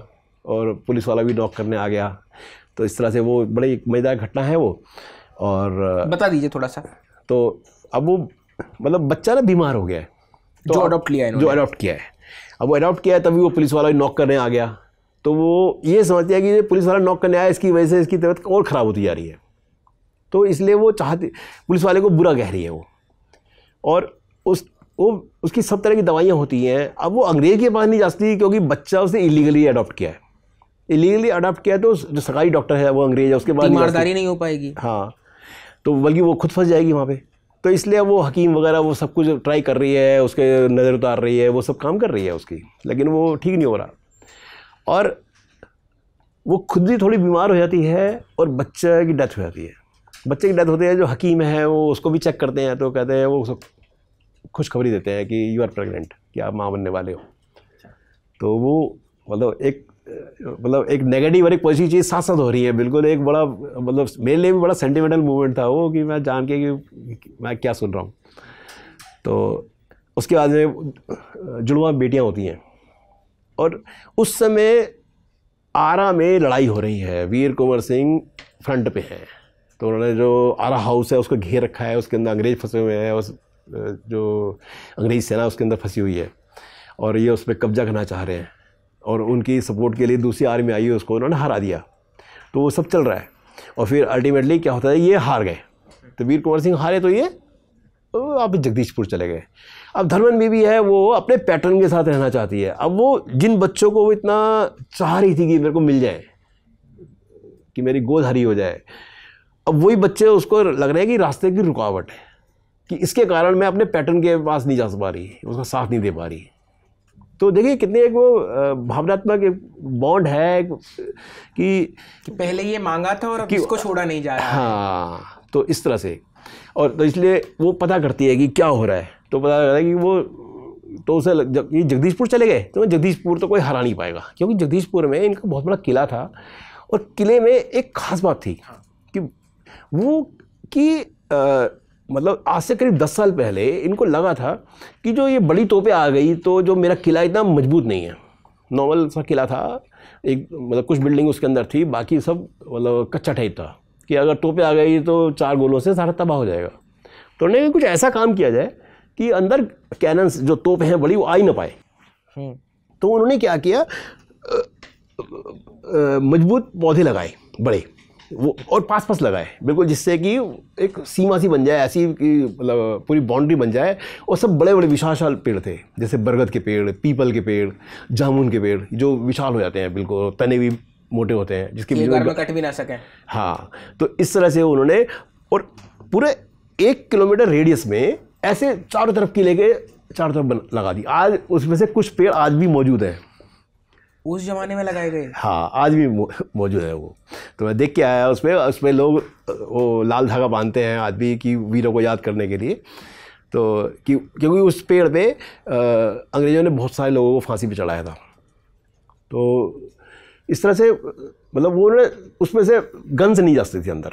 Speaker 2: और पुलिस वाला भी नॉक करने आ गया तो इस तरह से वो बड़ी मज़ेदार घटना है वो और बता दीजिए थोड़ा सा तो अब वो मतलब बच्चा ना बीमार हो गया है
Speaker 1: तो जो अडॉप्ट किया है जो अडॉप्ट
Speaker 2: किया है अब वो अडॉप्ट किया है तभी वो पुलिस वाला नॉक करने आ गया तो वो ये समझते हैं कि ये पुलिस वाला नॉक करने आया इसकी वजह से इसकी तबीयत और ख़राब होती जा रही है तो इसलिए वो चाहती पुलिस वाले को बुरा कह रही है वो और उस वो उसकी सब तरह की दवाइयाँ होती हैं अब वो अंग्रेज़ के पास नहीं जाती क्योंकि बच्चा उसने इलीगली अडॉप्ट किया है इलीगली अडॉप्ट किया तो जो सरकारी डॉक्टर है वो अंग्रेज है उसके बाद ईमानदारी नहीं हो पाएगी हाँ तो बल्कि वो खुद फंस जाएगी वहाँ पे तो इसलिए वो हकीम वगैरह वो सब कुछ ट्राई कर रही है उसके नज़र उतार रही है वो सब काम कर रही है उसकी लेकिन वो ठीक नहीं हो रहा और वो खुद ही थोड़ी बीमार हो जाती है और बच्चे की डेथ हो जाती है बच्चे की डेथ होती है जो हकीम है वो उसको भी चेक करते हैं तो कहते हैं वो उसको खुशखबरी देते हैं कि यू आर प्रेगनेंट कि आप माँ बनने वाले हो तो वो मतलब एक मतलब एक नेगेटिव और एक पॉजिटिव चीज़ साथ साथ हो रही है बिल्कुल एक बड़ा मतलब मेरे लिए भी बड़ा सेंटिमेंटल मूवमेंट था वो कि मैं जान के कि मैं क्या सुन रहा हूँ तो उसके बाद में जुड़वा बेटियाँ होती हैं और उस समय आरा में लड़ाई हो रही है वीर कुंवर सिंह फ्रंट पे है तो उन्होंने जो आरा हाउस है उसको घेर रखा है उसके अंदर अंग्रेज़ फंसे हुए हैं उस जो अंग्रेज़ सेना उसके अंदर फंसी हुई है और ये उस पर कब्जा करना चाह रहे हैं और उनकी सपोर्ट के लिए दूसरी आर्मी आई उसको उन्होंने हरा दिया तो वो सब चल रहा है और फिर अल्टीमेटली क्या होता है ये हार गए तो वीर कुंवर सिंह हारे तो ये आप जगदीशपुर चले गए अब धर्मन बीबी है वो अपने पैटर्न के साथ रहना चाहती है अब वो जिन बच्चों को वो इतना चाह रही थी कि मेरे को मिल जाए कि मेरी गोद हरी हो जाए अब वही बच्चे उसको लग रहे हैं कि रास्ते की रुकावट है कि इसके कारण मैं अपने पैटर्न के पास नहीं जा पा रही उसका साथ नहीं दे पा रही तो देखिए कितने एक वो भावनात्मक बॉन्ड है कि, कि
Speaker 1: पहले ये मांगा था और अब इसको छोड़ा नहीं जा रहा हाँ तो इस तरह से और तो इसलिए
Speaker 2: वो पता करती है कि क्या हो रहा है तो पता करता रहा है कि वो तो उसे जब ये जगदीशपुर चले गए तो जगदीशपुर तो कोई हरा नहीं पाएगा क्योंकि जगदीशपुर में इनका बहुत बड़ा किला था और किले में एक खास बात थी हाँ। कि वो कि मतलब आज से करीब दस साल पहले इनको लगा था कि जो ये बड़ी तोपे आ गई तो जो मेरा किला इतना मजबूत नहीं है नॉर्मल सा किला था एक मतलब कुछ बिल्डिंग उसके अंदर थी बाकी सब मतलब कच्चा टाइप था कि अगर तोपे आ गई तो चार गोलों से सारा तबाह हो जाएगा तो उन्होंने कुछ ऐसा काम किया जाए कि अंदर कैनन्स जो तोपे हैं बड़ी वो आ ही ना पाए हम्म। तो उन्होंने क्या किया मजबूत पौधे लगाए बड़े वो और पास पास लगाए बिल्कुल जिससे कि एक सीमा सी बन जाए ऐसी कि मतलब पूरी बाउंड्री बन जाए और सब बड़े बड़े विशाल पेड़ थे जैसे बरगद के पेड़ पीपल के पेड़ जामुन के पेड़ जो विशाल हो जाते हैं बिल्कुल तने भी मोटे होते हैं जिसके बीच में
Speaker 1: कट भी ना सकें
Speaker 2: हाँ तो इस तरह से उन्होंने और पूरे एक किलोमीटर रेडियस में ऐसे चारों तरफ की लेके चारों तरफ लगा दी आज उसमें से कुछ पेड़ आज भी मौजूद हैं
Speaker 1: उस जमाने में लगाए गए
Speaker 2: हाँ आज भी मौजूद है वो तो मैं देख के आया उसमें उसमें लोग वो लाल धागा बांधते हैं आदमी की वीरों को याद करने के लिए तो कि क्योंकि उस पेड़ पे अंग्रेज़ों ने बहुत सारे लोगों को फांसी पे चढ़ाया था तो इस तरह से मतलब वो उन्होंने उसमें से गन्स नहीं जाती थी अंदर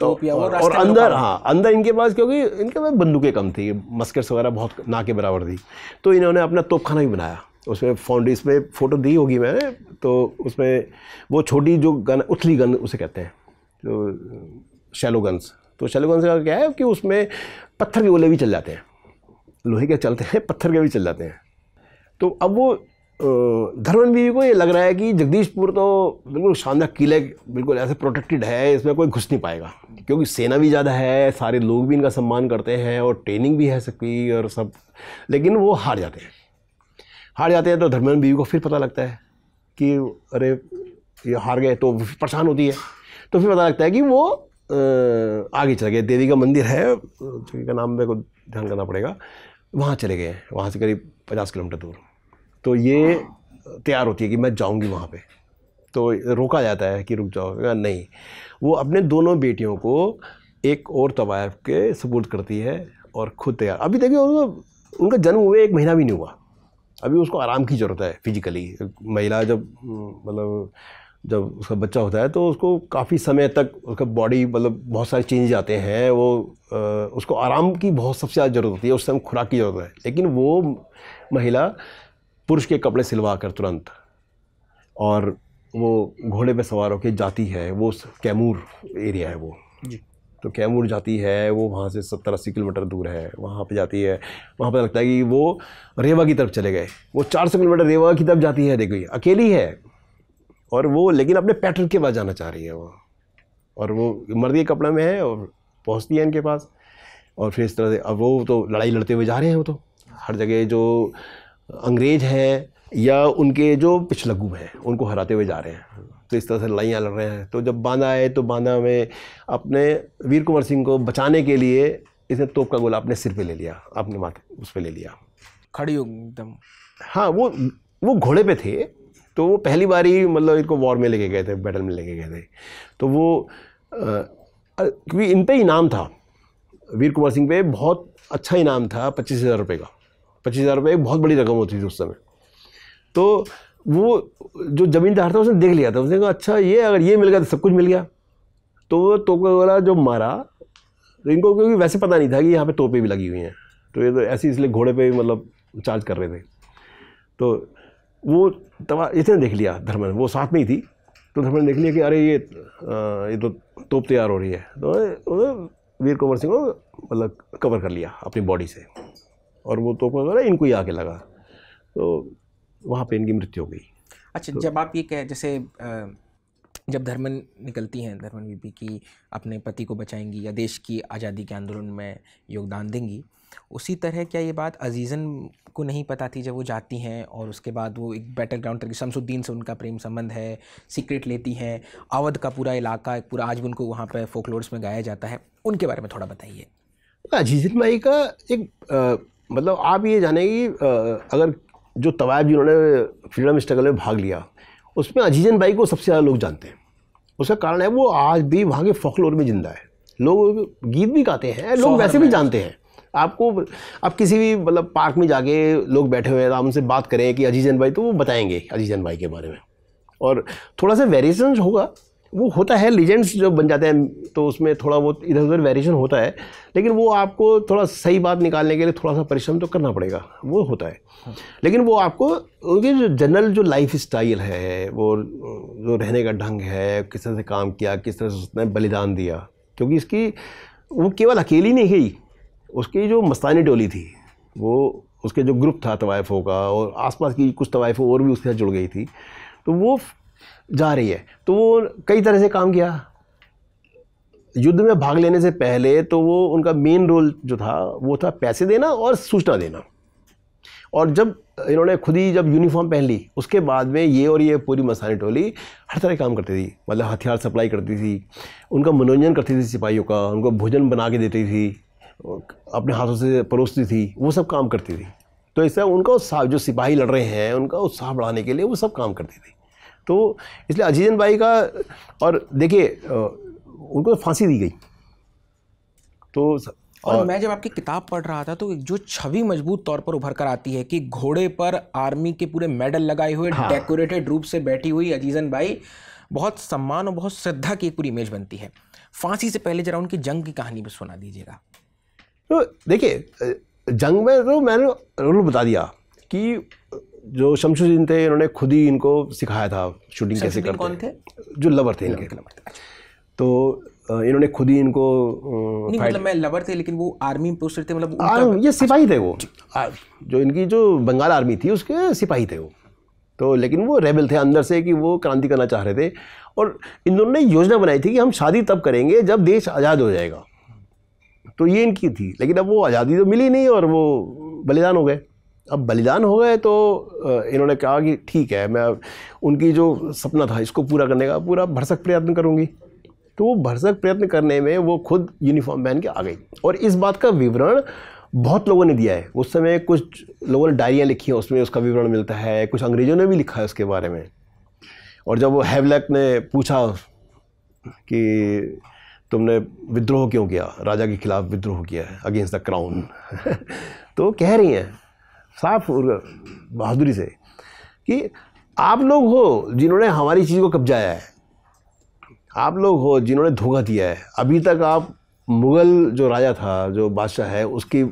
Speaker 2: तो, तो और, और अंदर हाँ अंदर इनके पास क्योंकि इनके पास बंदूकें कम थी मस्कर्स वगैरह बहुत ना के बराबर थी तो इन्होंने अपना तोपखाना भी बनाया तो उसमें फाउंड्रीज इसमें फ़ोटो दी होगी मैंने तो उसमें वो छोटी जो गन उथली गन उसे कहते हैं जो शैलो गन्स तो शैलो गन्स का क्या है कि उसमें पत्थर के गोले भी चल जाते हैं लोहे के चलते हैं पत्थर के भी चल जाते हैं तो अब वो धर्मन बीवी को ये लग रहा है कि जगदीशपुर तो बिल्कुल शानदार किले बिल्कुल ऐसे प्रोटेक्टेड है इसमें कोई घुस नहीं पाएगा क्योंकि सेना भी ज़्यादा है सारे लोग भी इनका सम्मान करते हैं और ट्रेनिंग भी है सबकी और सब लेकिन वो हार जाते हैं हार जाते हैं तो धर्मेंद्र बीवी को फिर पता लगता है कि अरे ये हार गए तो परेशान होती है तो फिर पता लगता है कि वो आगे चले गए देवी का मंदिर है चूँकि का नाम मेरे को ध्यान करना पड़ेगा वहाँ चले गए वहाँ से करीब पचास किलोमीटर दूर तो ये तैयार होती है कि मैं जाऊँगी वहाँ पर तो रोका जाता है कि रुक जाओ नहीं वो अपने दोनों बेटियों को एक और तवायफ के सपोर्ट करती है और खुद तैयार अभी देखिए उनका जन्म हुए एक महीना भी नहीं हुआ अभी उसको आराम की ज़रूरत है फिजिकली महिला जब मतलब जब उसका बच्चा होता है तो उसको काफ़ी समय तक उसका बॉडी मतलब बहुत सारे चेंज आते हैं वो आ, उसको आराम की बहुत सबसे ज़्यादा ज़रूरत होती है उस समय खुराक की ज़रूरत है लेकिन वो महिला पुरुष के कपड़े सिलवा कर तुरंत और वो घोड़े पे सवार होकर जाती है वो कैमूर एरिया है वो तो कैमूर जाती है वो वहाँ से सत्तर अस्सी किलोमीटर दूर है वहाँ पे जाती है वहाँ पर लगता है कि वो रेवा की तरफ चले गए वो चार सौ किलोमीटर रेवा की तरफ जाती है देखो ये अकेली है और वो लेकिन अपने पैटर्न के पास जाना चाह रही है वो और वो मर्दी कपड़े में है और पहुँचती है इनके पास और फिर इस तरह से अब वो तो लड़ाई लड़ते हुए जा रहे हैं वो तो हर जगह जो अंग्रेज हैं या उनके जो पिछलगु हैं उनको हराते हुए जा रहे हैं तो इस तरह से लड़ाइयाँ लड़ रहे हैं तो जब बांदा आए तो बांदा में अपने वीर कुंवर सिंह को बचाने के लिए इसने तोप का गोला अपने सिर पे ले लिया अपने माथे उस पर ले लिया
Speaker 1: खड़ी एकदम हाँ वो
Speaker 2: वो घोड़े पे थे तो वो पहली बार ही मतलब इनको वॉर में लेके गए थे बैटल में लेके गए थे तो वो क्योंकि इन पर इनाम था वीर कुंवर सिंह पे बहुत अच्छा इनाम था पच्चीस हज़ार रुपये का पच्चीस हज़ार रुपये एक बहुत बड़ी रकम होती थी उस समय तो वो जो ज़मींदार था उसने देख लिया था उसने कहा अच्छा ये अगर ये मिल गया तो सब कुछ मिल गया तो वो तोपे वाला जो मारा तो इनको क्योंकि वैसे पता नहीं था कि यहाँ पे तोपे भी लगी हुई हैं तो ये तो ऐसे इसलिए घोड़े पे मतलब चार्ज कर रहे थे तो वो तवा इसने देख लिया धर्मन वो साथ में ही थी तो धर्मन ने देख लिया कि अरे ये ये तो तोप तैयार हो रही है तो वीर कुंवर सिंह को मतलब कवर कर लिया अपनी बॉडी से और वो तोप वगैरह इनको ही आके लगा तो वहाँ पे इनकी मृत्यु हो गई
Speaker 1: अच्छा तो, जब आप ये कह जैसे जब धर्मन निकलती हैं धर्मन बीबी की अपने पति को बचाएंगी या देश की आज़ादी के आंदोलन में योगदान देंगी उसी तरह क्या ये बात अजीज़न को नहीं पता थी जब वो जाती हैं और उसके बाद वो एक बैटल ग्राउंड तरीके शमसुद्दीन से उनका प्रेम संबंध है सीक्रेट लेती हैं अवध का पूरा इलाका पूरा आज भी उनको वहाँ पर फोकलोर्स में गाया जाता है उनके बारे में थोड़ा बताइए
Speaker 2: अजीज़न माई का एक आ, मतलब आप ये जाने कि अगर जो तवायब जिन्होंने फ्रीडम स्ट्रगल में भाग लिया उसमें अजीजन भाई को सबसे ज़्यादा लोग जानते हैं उसका कारण है वो आज भी वहाँ के फोकलोर में ज़िंदा है लोग गीत भी गाते हैं लोग वैसे भी जानते हैं आपको आप किसी भी मतलब पार्क में जाके लोग बैठे हुए हैं तो आप उनसे बात करें कि अजीजन भाई तो वो बताएंगे अजीजन भाई के बारे में और थोड़ा सा वेरिएशन होगा वो होता है लीजेंड्स जो बन जाते हैं तो उसमें थोड़ा बहुत इधर उधर वेरिएशन होता है लेकिन वो आपको थोड़ा सही बात निकालने के लिए थोड़ा सा परिश्रम तो करना पड़ेगा वो होता है लेकिन वो आपको उनकी जो जनरल जो लाइफ स्टाइल है वो जो रहने का ढंग है किस तरह से काम किया किस तरह से उसने बलिदान दिया क्योंकि इसकी वो केवल अकेली नहीं गई उसकी जो मस्तानी डोली थी वो उसके जो ग्रुप था तवायफ़ों का और आसपास की कुछ तवायफ़ों और भी उसके साथ जुड़ गई थी तो वो जा रही है तो वो कई तरह से काम किया युद्ध में भाग लेने से पहले तो वो उनका मेन रोल जो था वो था पैसे देना और सूचना देना और जब इन्होंने खुद ही जब यूनिफॉर्म पहन ली उसके बाद में ये और ये पूरी मसानी टोली हर तरह काम करती थी मतलब हथियार सप्लाई करती थी उनका मनोरंजन करती थी सिपाहियों का उनको भोजन बना के देती थी अपने हाथों से परोसती थी वो सब काम करती थी तो इससे उनका उत्साह जो सिपाही लड़ रहे हैं उनका उत्साह बढ़ाने के लिए वो सब काम करती थी तो इसलिए अजीजन भाई का और देखिए उनको तो फांसी दी गई तो और, मैं
Speaker 1: जब आपकी किताब पढ़ रहा था तो जो छवि मजबूत तौर पर उभर कर आती है कि घोड़े पर आर्मी के पूरे मेडल लगाए हुए हाँ। डेकोरेटेड रूप से बैठी हुई अजीजन भाई बहुत सम्मान और बहुत श्रद्धा की एक पूरी इमेज बनती है फांसी से पहले जरा उनकी जंग की कहानी भी सुना दीजिएगा
Speaker 2: तो देखिए जंग में तो मैंने रोल बता दिया कि जो शमशुद्दीन थे इन्होंने खुद ही इनको सिखाया था शूटिंग कैसे करते कौन थे जो लवर थे इनके अच्छा। तो इन्होंने खुद ही इनको नहीं मतलब
Speaker 1: मैं लवर थे लेकिन वो आर्मी पोस्टर थे मतलब
Speaker 2: ये सिपाही थे वो
Speaker 1: जो
Speaker 2: इनकी जो बंगाल आर्मी थी उसके सिपाही थे वो तो लेकिन वो रेबल थे अंदर से कि वो क्रांति करना चाह रहे थे और इन दोनों ने योजना बनाई थी कि हम शादी तब करेंगे जब देश आज़ाद हो जाएगा तो ये इनकी थी लेकिन अब वो आज़ादी तो मिली नहीं और वो बलिदान हो गए अब बलिदान हो गए तो इन्होंने कहा कि ठीक है मैं उनकी जो सपना था इसको पूरा करने का पूरा भरसक प्रयत्न करूँगी तो वो भरसक प्रयत्न करने में वो खुद यूनिफॉर्म पहन के आ गई और इस बात का विवरण बहुत लोगों ने दिया है उस समय कुछ लोगों ने डायरियाँ लिखी हैं उसमें उसका विवरण मिलता है कुछ अंग्रेज़ों ने भी लिखा है उसके बारे में और जब वो हैवलैक ने पूछा कि तुमने विद्रोह क्यों किया राजा के खिलाफ विद्रोह किया है अगेंस्ट द क्राउन तो कह रही हैं साफ बहादुरी से कि आप लोग हो जिन्होंने हमारी चीज़ को कब्जाया है आप लोग हो जिन्होंने धोखा दिया है अभी तक आप मुग़ल जो राजा था जो बादशाह है उसकी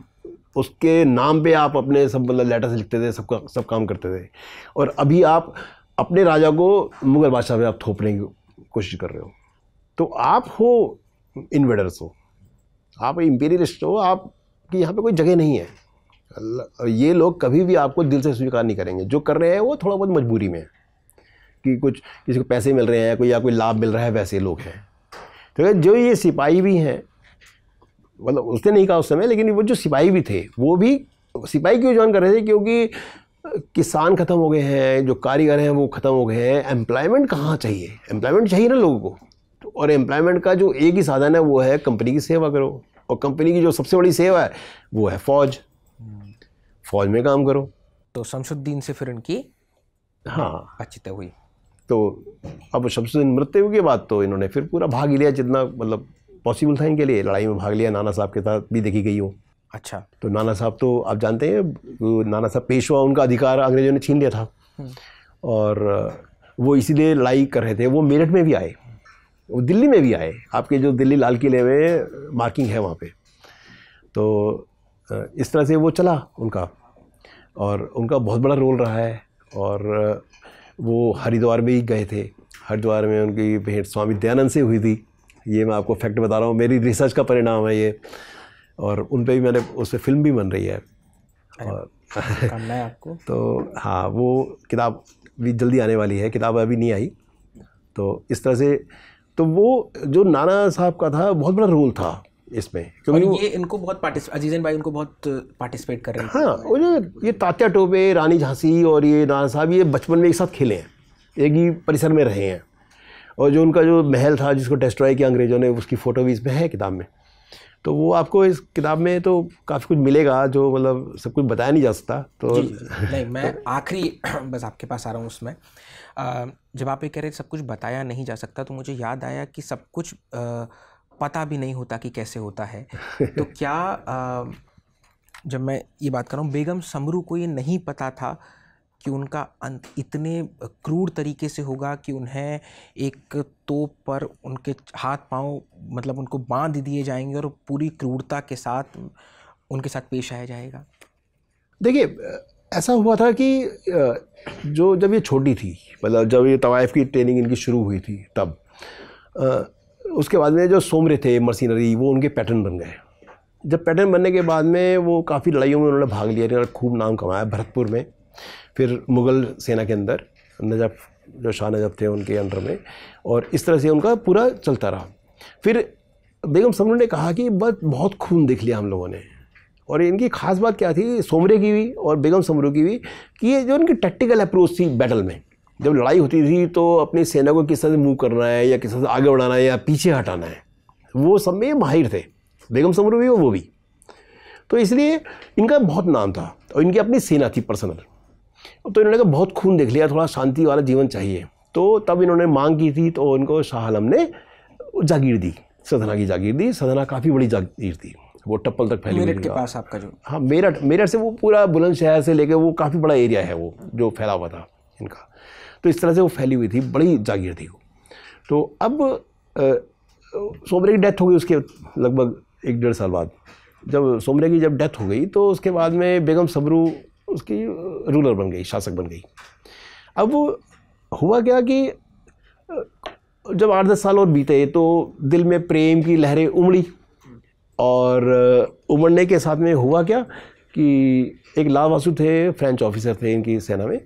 Speaker 2: उसके नाम पे आप अपने सब मतलब लेटर से लिखते थे सब का, सब काम करते थे और अभी आप अपने राजा को मुग़ल बादशाह पे आप थोपने की कोशिश कर रहे हो तो आप हो इन्वेडर्स हो आप इंपीरियलिस्ट हो आपकी यहाँ पे कोई जगह नहीं है ये लोग कभी भी आपको दिल से स्वीकार नहीं करेंगे जो कर रहे हैं वो थोड़ा बहुत मजबूरी में है कि कुछ किसी को पैसे मिल रहे हैं कोई या कोई लाभ मिल रहा है वैसे लोग हैं तो जो ये सिपाही भी हैं मतलब उसने नहीं कहा उस समय लेकिन वो जो सिपाही भी थे वो भी सिपाही क्यों ज्वाइन कर रहे थे क्योंकि किसान ख़त्म हो गए हैं जो कारीगर हैं वो ख़त्म हो गए हैं एम्प्लॉयमेंट कहाँ चाहिए एम्प्लॉयमेंट चाहिए ना लोगों को तो और एम्प्लॉयमेंट का जो एक ही साधन है वो है कंपनी की सेवा करो और कंपनी की जो सबसे बड़ी सेवा है वो है फ़ौज फौज में काम करो
Speaker 1: तो शमशुद्दीन से फिर उनकी हाँ अच्छी हुई
Speaker 2: तो अब शमशुद्दीन मृत्यु के बाद तो इन्होंने फिर पूरा भाग लिया जितना मतलब पॉसिबल था इनके लिए लड़ाई में भाग लिया नाना साहब के साथ भी देखी गई हो अच्छा तो नाना साहब तो आप जानते हैं नाना साहब पेशवा उनका अधिकार अंग्रेजों ने छीन लिया था हम्म। और वो इसीलिए लड़ाई कर रहे थे वो मेरठ में भी आए वो दिल्ली में भी आए आपके जो दिल्ली लाल किले में मार्किंग है वहाँ पे तो इस तरह से वो चला उनका और उनका बहुत बड़ा रोल रहा है और वो हरिद्वार में ही गए थे हरिद्वार में उनकी भेंट स्वामी दयानंद से हुई थी ये मैं आपको फैक्ट बता रहा हूँ मेरी रिसर्च का परिणाम है ये और उन पर भी मैंने उस पर फिल्म भी बन रही है और
Speaker 1: करना है आपको
Speaker 2: तो हाँ वो किताब भी जल्दी आने वाली है किताब अभी नहीं आई तो इस तरह से तो वो जो नाना साहब का था बहुत बड़ा रोल था इसमें क्योंकि
Speaker 1: ये इनको बहुत अजीजन भाई उनको बहुत पार्टिसिपेट कर रहे हैं
Speaker 2: हाँ और ये तात्या टोपे रानी झांसी और ये नाना साहब ये बचपन में एक साथ खेले हैं एक ही परिसर में रहे हैं और जो उनका जो महल था जिसको डिस्ट्रॉय किया अंग्रेज़ों ने उसकी फ़ोटो भी इसमें है किताब में तो वो आपको इस किताब में तो काफ़ी कुछ मिलेगा जो मतलब सब कुछ बताया नहीं जा सकता तो
Speaker 1: नहीं मैं आखिरी बस आपके पास आ रहा हूँ उसमें जब आप ये कह रहे सब कुछ बताया नहीं जा सकता तो मुझे याद आया कि सब कुछ आ, पता भी नहीं होता कि कैसे होता है तो क्या आ, जब मैं ये बात कर रहा हूँ बेगम समरू को ये नहीं पता था कि उनका अंत इतने क्रूर तरीके से होगा कि उन्हें एक तोप पर उनके हाथ पांव मतलब उनको बांध दिए जाएंगे और पूरी क्रूरता के साथ उनके साथ पेश आया जाएगा
Speaker 2: देखिए ऐसा हुआ था कि जो जब ये छोटी थी मतलब जब ये तवायफ़ की ट्रेनिंग इनकी शुरू हुई थी तब उसके बाद में जो सोमरे थे मर्सीनरी वो उनके पैटर्न बन गए जब पैटर्न बनने के बाद में वो काफ़ी लड़ाइयों में उन्होंने भाग लिया खूब नाम कमाया भरतपुर में फिर मुग़ल सेना के अंदर नजब जो शाह नजब थे उनके अंडर में और इस तरह से उनका पूरा चलता रहा फिर बेगम समरू ने कहा कि बस बहुत खून देख लिया हम लोगों ने और इनकी खास बात क्या थी सोमरे की भी और बेगम समरू की भी कि ये जो इनकी टैक्टिकल अप्रोच थी बैटल में जब लड़ाई होती थी तो अपनी सेना को किस तरह से मूव करना है या किस तरह से आगे बढ़ाना है या पीछे हटाना है वो सब में माहिर थे बेगम समर भी और वो भी तो इसलिए इनका बहुत नाम था और इनकी अपनी सेना थी पर्सनल तो इन्होंने कहा बहुत खून देख लिया थोड़ा शांति वाला जीवन चाहिए तो तब इन्होंने मांग की थी तो इनको शाह आलम ने जागीर दी सदना की जागीर दी सदना काफ़ी बड़ी जागीर थी वो टप्पल तक फैली मेरठ के पास आपका जो हाँ मेरठ मेरठ से वो पूरा बुलंदशहर से लेकर वो काफ़ी बड़ा एरिया है वो जो फैला हुआ था इनका तो इस तरह से वो फैली हुई थी बड़ी जागीर थी वो तो अब सोमरे की डेथ हो गई उसके लगभग एक डेढ़ साल बाद जब सोमरे की जब डेथ हो गई तो उसके बाद में बेगम सबरू उसकी रूलर बन गई शासक बन गई अब हुआ क्या कि जब आठ दस साल और बीते तो दिल में प्रेम की लहरें उमड़ी और उमड़ने के साथ में हुआ क्या कि एक लावासु थे फ्रेंच ऑफिसर थे इनकी सेना में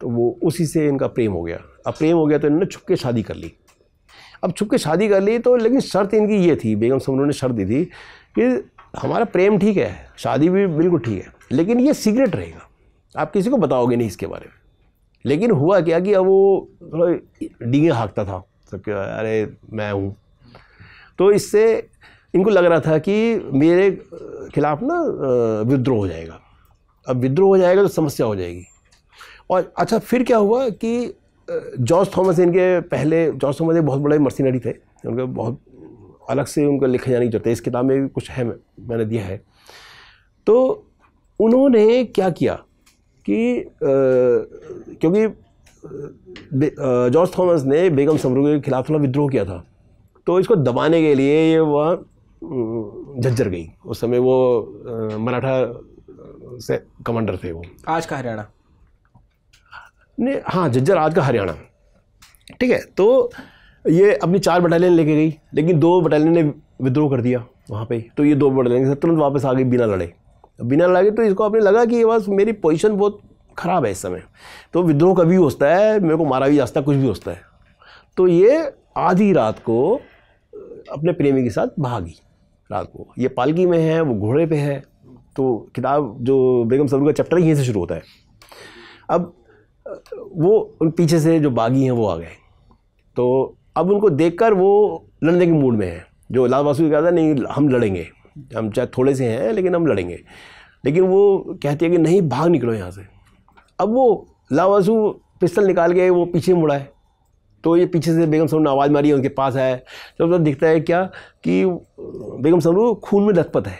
Speaker 2: तो वो उसी से इनका प्रेम हो गया अब प्रेम हो गया तो इन्होंने छुप के शादी कर ली अब छुप के शादी कर ली तो लेकिन शर्त इनकी ये थी बेगम समरू ने शर्त दी थी कि हमारा प्रेम ठीक है शादी भी बिल्कुल ठीक है लेकिन ये सीक्रेट रहेगा आप किसी को बताओगे नहीं इसके बारे में लेकिन हुआ क्या कि अब वो थोड़ा डीगे हाँकता था सब अरे मैं हूँ तो इससे इनको लग रहा था कि मेरे खिलाफ़ ना विद्रोह हो जाएगा अब विद्रोह हो जाएगा तो समस्या हो जाएगी और अच्छा फिर क्या हुआ कि जॉर्ज थॉमस इनके पहले जॉर्ज थॉमस एक बहुत बड़े मर्सिनरी थे उनके बहुत अलग से उनको लिखे जाने की जरूरत है इस किताब में भी कुछ है मैंने दिया है तो उन्होंने क्या किया कि आ, क्योंकि जॉर्ज थॉमस ने बेगम समरू के खिलाफ थोड़ा विद्रोह किया था तो इसको दबाने के लिए ये वह झज्जर गई उस समय वो मराठा से कमांडर थे वो
Speaker 1: आज का हरियाणा ने
Speaker 2: हाँ झज्जर आज का हरियाणा ठीक है तो ये अपनी चार बटालियन लेके गई लेकिन दो बटालियन ने विद्रोह कर दिया वहाँ पे तो ये दो बटालियन के साथ तुरंत वापस आ गई बिना लड़े बिना लड़े तो इसको आपने लगा कि ये बस मेरी पोजीशन बहुत ख़राब है इस समय तो विद्रोह कभी होता है मेरे को मारा भी जा सकता कुछ भी होता है तो ये आधी रात को अपने प्रेमी के साथ भागी रात को ये पालकी में है वो घोड़े पे है तो किताब जो बेगम सबर का चैप्टर यहीं से शुरू होता है अब वो उन पीछे से जो बागी हैं वो आ गए तो अब उनको देखकर वो लड़ने के मूड में हैं जो लाल वासु कहता है नहीं हम लड़ेंगे हम चाहे थोड़े से हैं लेकिन हम लड़ेंगे लेकिन वो कहती है कि नहीं भाग निकलो यहाँ से अब वो लावासू पिस्तल निकाल के वो पीछे मुड़ा है तो ये पीछे से बेगम सरू ने आवाज़ मारी है उनके पास है जब तक तो दिखता है क्या कि बेगम सरू खून में लथपथ है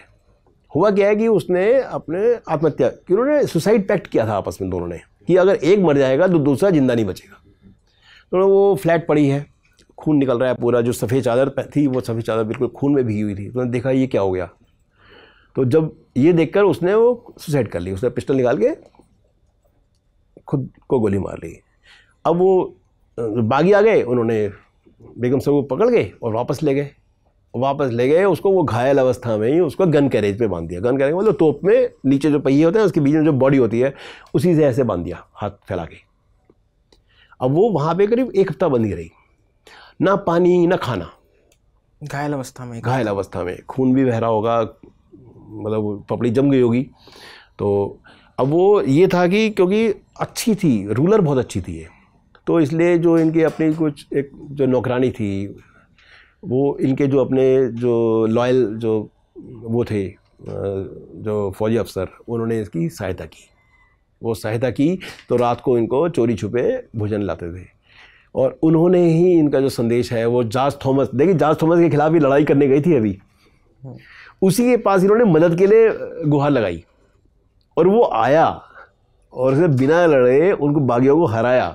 Speaker 2: हुआ क्या है कि उसने अपने आत्महत्या कि उन्होंने सुसाइड पैक्ट किया था आपस में दोनों ने कि अगर एक मर जाएगा तो दूसरा जिंदा नहीं बचेगा तो वो फ्लैट पड़ी है खून निकल रहा है पूरा जो सफ़ेद चादर थी वो सफ़ेद चादर बिल्कुल खून में भीगी हुई थी उसने तो देखा ये क्या हो गया तो जब ये देखकर उसने वो सुसाइड कर ली उसने पिस्टल निकाल के खुद को गोली मार ली अब वो बागी आ गए उन्होंने बेगम साहब को पकड़ गए और वापस ले गए वापस ले गए उसको वो घायल अवस्था में ही उसको गन कैरेज पे बांध दिया गन कैरेज मतलब तोप में नीचे जो पहिए होते हैं उसके बीच में जो बॉडी होती है उसी से ऐसे बांध दिया हाथ फैला के अब वो वहाँ पे करीब एक हफ्ता बंदी रही ना पानी ना खाना
Speaker 1: घायल अवस्था में
Speaker 2: घायल अवस्था में खून भी बहरा होगा मतलब पपड़ी जम गई होगी तो अब वो ये था कि क्योंकि अच्छी थी रूलर बहुत अच्छी थी ये तो इसलिए जो इनकी अपनी कुछ एक जो नौकरानी थी वो इनके जो अपने जो लॉयल जो वो थे जो फौजी अफसर उन्होंने इसकी सहायता की वो सहायता की तो रात को इनको चोरी छुपे भोजन लाते थे और उन्होंने ही इनका जो संदेश है वो जॉर्ज थॉमस देखिए जॉर्ज थॉमस के खिलाफ भी लड़ाई करने गई थी अभी हाँ। उसी के पास इन्होंने मदद के लिए गुहार लगाई और वो आया और उसने बिना लड़े उनको बागियों को हराया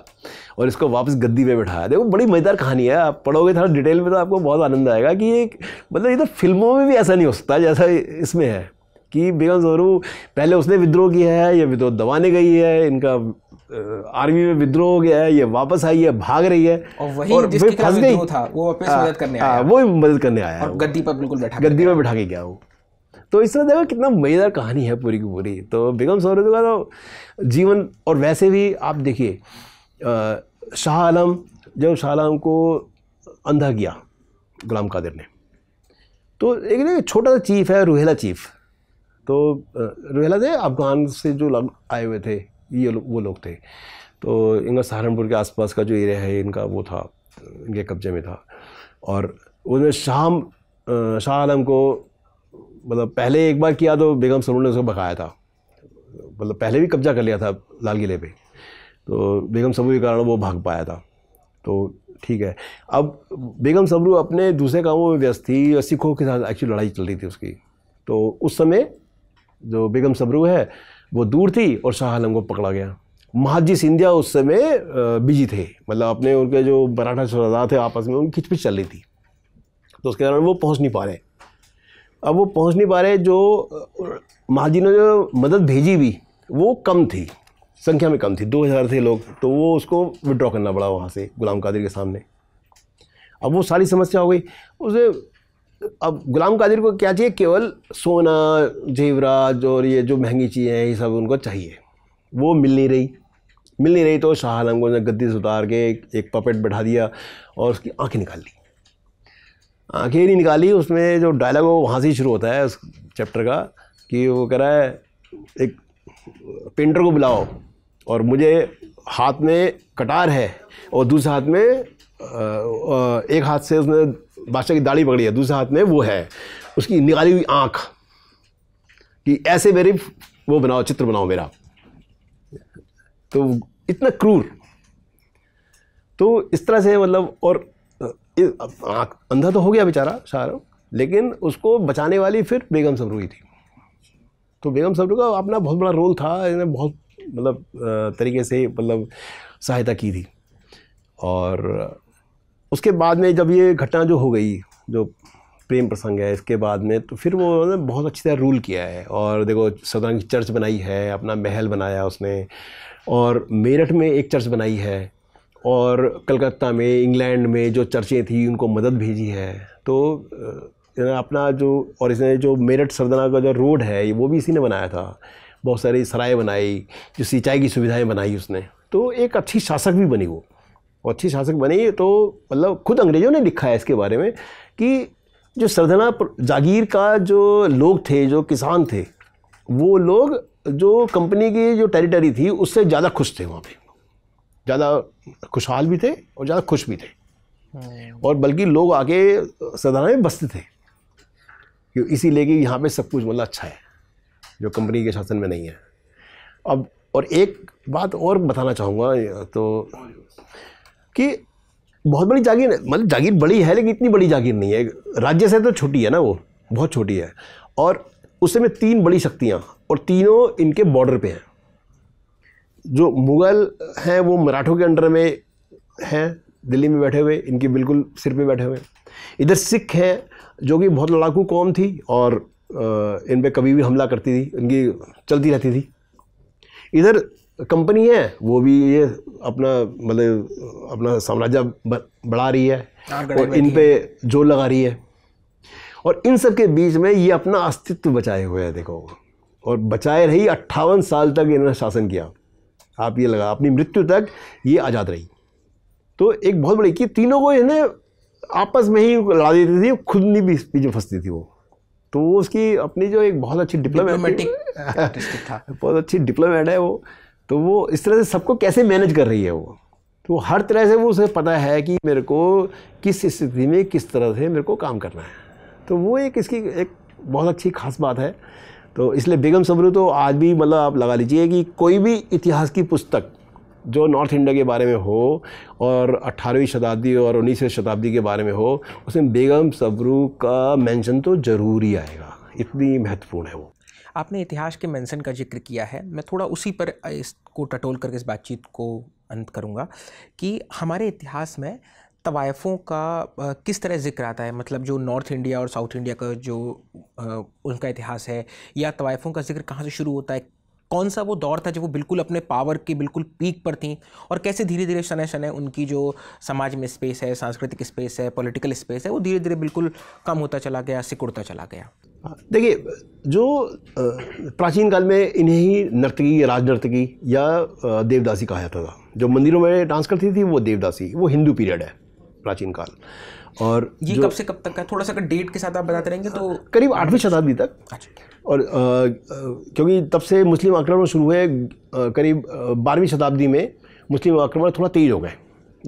Speaker 2: और इसको वापस गद्दी पे बैठाया देखो बड़ी मज़ेदार कहानी है आप पढ़ोगे थोड़ा डिटेल में तो आपको बहुत आनंद आएगा कि एक मतलब ये तो फिल्मों में भी ऐसा नहीं हो सकता जैसा इसमें है कि बेगम जोरू पहले उसने विद्रोह किया है या विद्रोह दबाने गई है इनका आर्मी में विद्रोह हो गया है ये वापस आई है भाग रही है और वही और जिसके फंस गई था
Speaker 1: वो वापस मदद करने हाँ,
Speaker 2: आया हाँ, वो मदद करने आया और गद्दी पर बिल्कुल बैठा गद्दी पर बैठा के गया वो तो इस तरह देखो कितना मज़ेदार कहानी है पूरी की पूरी तो बेगम सौरद का तो जीवन और वैसे भी आप देखिए शाह आलम जब शाह आलम को अंधा किया गुलाम कादिर ने तो एक ना छोटा सा चीफ है रुहेला चीफ तो रुहेला थे अफगान से जो लोग आए हुए थे ये लो, वो लोग थे तो इनका सहारनपुर के आसपास का जो एरिया है इनका वो था इनके कब्जे में था और उसमें शाम शाह आलम को मतलब पहले एक बार किया तो बेगम सरूर ने उसको भगाया था मतलब पहले भी कब्जा कर लिया था लाल किले पे तो बेगम सबरू के कारण वो भाग पाया था तो ठीक है अब बेगम सबरू अपने दूसरे कामों में व्यस्त थी और सिखों के साथ एक्चुअली लड़ाई चल रही थी उसकी तो उस समय जो बेगम सबरू है वो दूर थी और शाह आलम को पकड़ा गया महाजी सिंधिया उस समय बिजी थे मतलब अपने उनके जो मराठा सरदार थे आपस में उनकी खिचपिच चल रही थी तो उसके कारण वो पहुंच नहीं पा रहे अब वो पहुंच नहीं पा रहे जो महाजी ने जो मदद भेजी भी वो कम थी संख्या में कम थी दो हज़ार थे लोग तो वो उसको विड्रॉ करना पड़ा वहाँ से गुलाम कादिर के सामने अब वो सारी समस्या हो गई उसे अब गुलाम कादिर को क्या चाहिए केवल सोना जेवराज और ये जो महंगी चीज़ें हैं ये सब उनको चाहिए वो मिल नहीं रही मिल नहीं रही तो शाह आलम को गद्दी से उतार के एक पपेट बैठा दिया और उसकी आंखें निकाल ली आंखें नहीं निकाली उसमें जो डायलॉग वो वहाँ से ही शुरू होता है उस चैप्टर का कि वो कह रहा है एक पेंटर को बुलाओ और मुझे हाथ में कटार है और दूसरे हाथ में एक हाथ से उसने बादशाह की दाढ़ी पकड़ी है दूसरे हाथ में वो है उसकी निकाली हुई आँख कि ऐसे मेरी वो बनाओ चित्र बनाओ मेरा तो इतना क्रूर तो इस तरह से मतलब और आँख अंधा तो हो गया बेचारा सारा लेकिन उसको बचाने वाली फिर बेगम सबरूई थी तो बेगम सबरू का अपना बहुत बड़ा रोल था इन्हें बहुत मतलब तरीके से मतलब सहायता की थी और उसके बाद में जब ये घटना जो हो गई जो प्रेम प्रसंग है इसके बाद में तो फिर वो उन्होंने बहुत अच्छी तरह रूल किया है और देखो सदरंग चर्च बनाई है अपना महल बनाया उसने और मेरठ में एक चर्च बनाई है और कलकत्ता में इंग्लैंड में जो चर्चें थी उनको मदद भेजी है तो अपना जो और इसने जो मेरठ सरदना का जो रोड है वो भी इसी ने बनाया था बहुत सारी सराय बनाई जो सिंचाई की सुविधाएं बनाई उसने तो एक अच्छी शासक भी बनी वो और अच्छी शासक बनी तो मतलब खुद अंग्रेज़ों ने लिखा है इसके बारे में कि जो सरदना जागीर का जो लोग थे जो किसान थे वो लोग जो कंपनी की जो टेरिटरी थी उससे ज़्यादा खुश थे वहाँ पर ज़्यादा खुशहाल भी थे और ज़्यादा खुश भी थे हम्म। और बल्कि लोग आगे सदारा में बसते थे इसीलिए कि यहाँ पे सब कुछ बोला मतलब अच्छा है जो कंपनी के शासन में नहीं है अब और एक बात और बताना चाहूँगा तो कि बहुत बड़ी जागीर मतलब जागीर बड़ी है लेकिन इतनी बड़ी जागीर नहीं है राज्य से तो छोटी है ना वो बहुत छोटी है और उस समय तीन बड़ी शक्तियाँ और तीनों इनके बॉर्डर पे हैं जो मुग़ल हैं वो मराठों के अंडर में हैं दिल्ली में बैठे हुए इनके बिल्कुल सिर पे बैठे हुए इधर सिख हैं जो कि बहुत लड़ाकू कौम थी और इन पर कभी भी हमला करती थी इनकी चलती रहती थी इधर कंपनी है वो भी ये अपना मतलब अपना साम्राज्य बढ़ा रही है और इन पे जोर लगा रही है और इन सब के बीच में ये अपना अस्तित्व बचाए हुए है देखो और बचाए रही अट्ठावन साल तक इन्होंने शासन किया आप ये लगा अपनी मृत्यु तक ये आज़ाद रही तो एक बहुत बड़ी कि तीनों को इन्हें आपस में ही लड़ा देती थी खुद नहीं भी पीछे फंसती थी वो तो वो उसकी अपनी जो एक बहुत अच्छी डिप्लोमेटिक था बहुत अच्छी डिप्लोमेट है वो तो वो इस तरह से सबको कैसे मैनेज कर रही है वो तो हर तरह से वो उसे पता है कि मेरे को किस स्थिति में किस तरह से मेरे को काम करना है तो वो एक इसकी एक बहुत अच्छी खास बात है तो इसलिए बेगम सबरू तो आज भी मतलब आप लगा लीजिए कि कोई भी इतिहास की पुस्तक जो नॉर्थ इंडिया के बारे में हो और 18वीं शताब्दी और उन्नीसवीं शताब्दी के बारे में हो उसमें बेगम सबरू का मेंशन तो ज़रूर ही आएगा इतनी महत्वपूर्ण है वो
Speaker 1: आपने इतिहास के मेंशन का जिक्र किया है मैं थोड़ा उसी पर इसको टटोल करके इस बातचीत को अंत करूँगा कि हमारे इतिहास में तवायफ़ों का किस तरह ज़िक्र आता है मतलब जो नॉर्थ इंडिया और साउथ इंडिया का जो उनका इतिहास है या तवायफ़ों का जिक्र कहाँ से शुरू होता है कौन सा वो दौर था जब वो बिल्कुल अपने पावर के बिल्कुल पीक पर थी और कैसे धीरे धीरे शनै शनै उनकी जो समाज में स्पेस है सांस्कृतिक स्पेस है पॉलिटिकल स्पेस है वो धीरे धीरे बिल्कुल कम होता चला गया सिकुड़ता चला गया
Speaker 2: देखिए जो प्राचीन काल में इन्हें ही नर्तकी या राजनर्तकी या देवदासी कहा जाता था जो मंदिरों में डांस करती थी वो देवदासी वो हिंदू पीरियड है प्राचीन काल और ये
Speaker 1: कब से कब तक का थोड़ा सा डेट के साथ आप बताते रहेंगे तो
Speaker 2: करीब आठवीं शताब्दी तक अच्छा। और आ, आ, क्योंकि तब से मुस्लिम आक्रमण शुरू हुए करीब बारहवीं शताब्दी में मुस्लिम आक्रमण थोड़ा तेज़ हो गए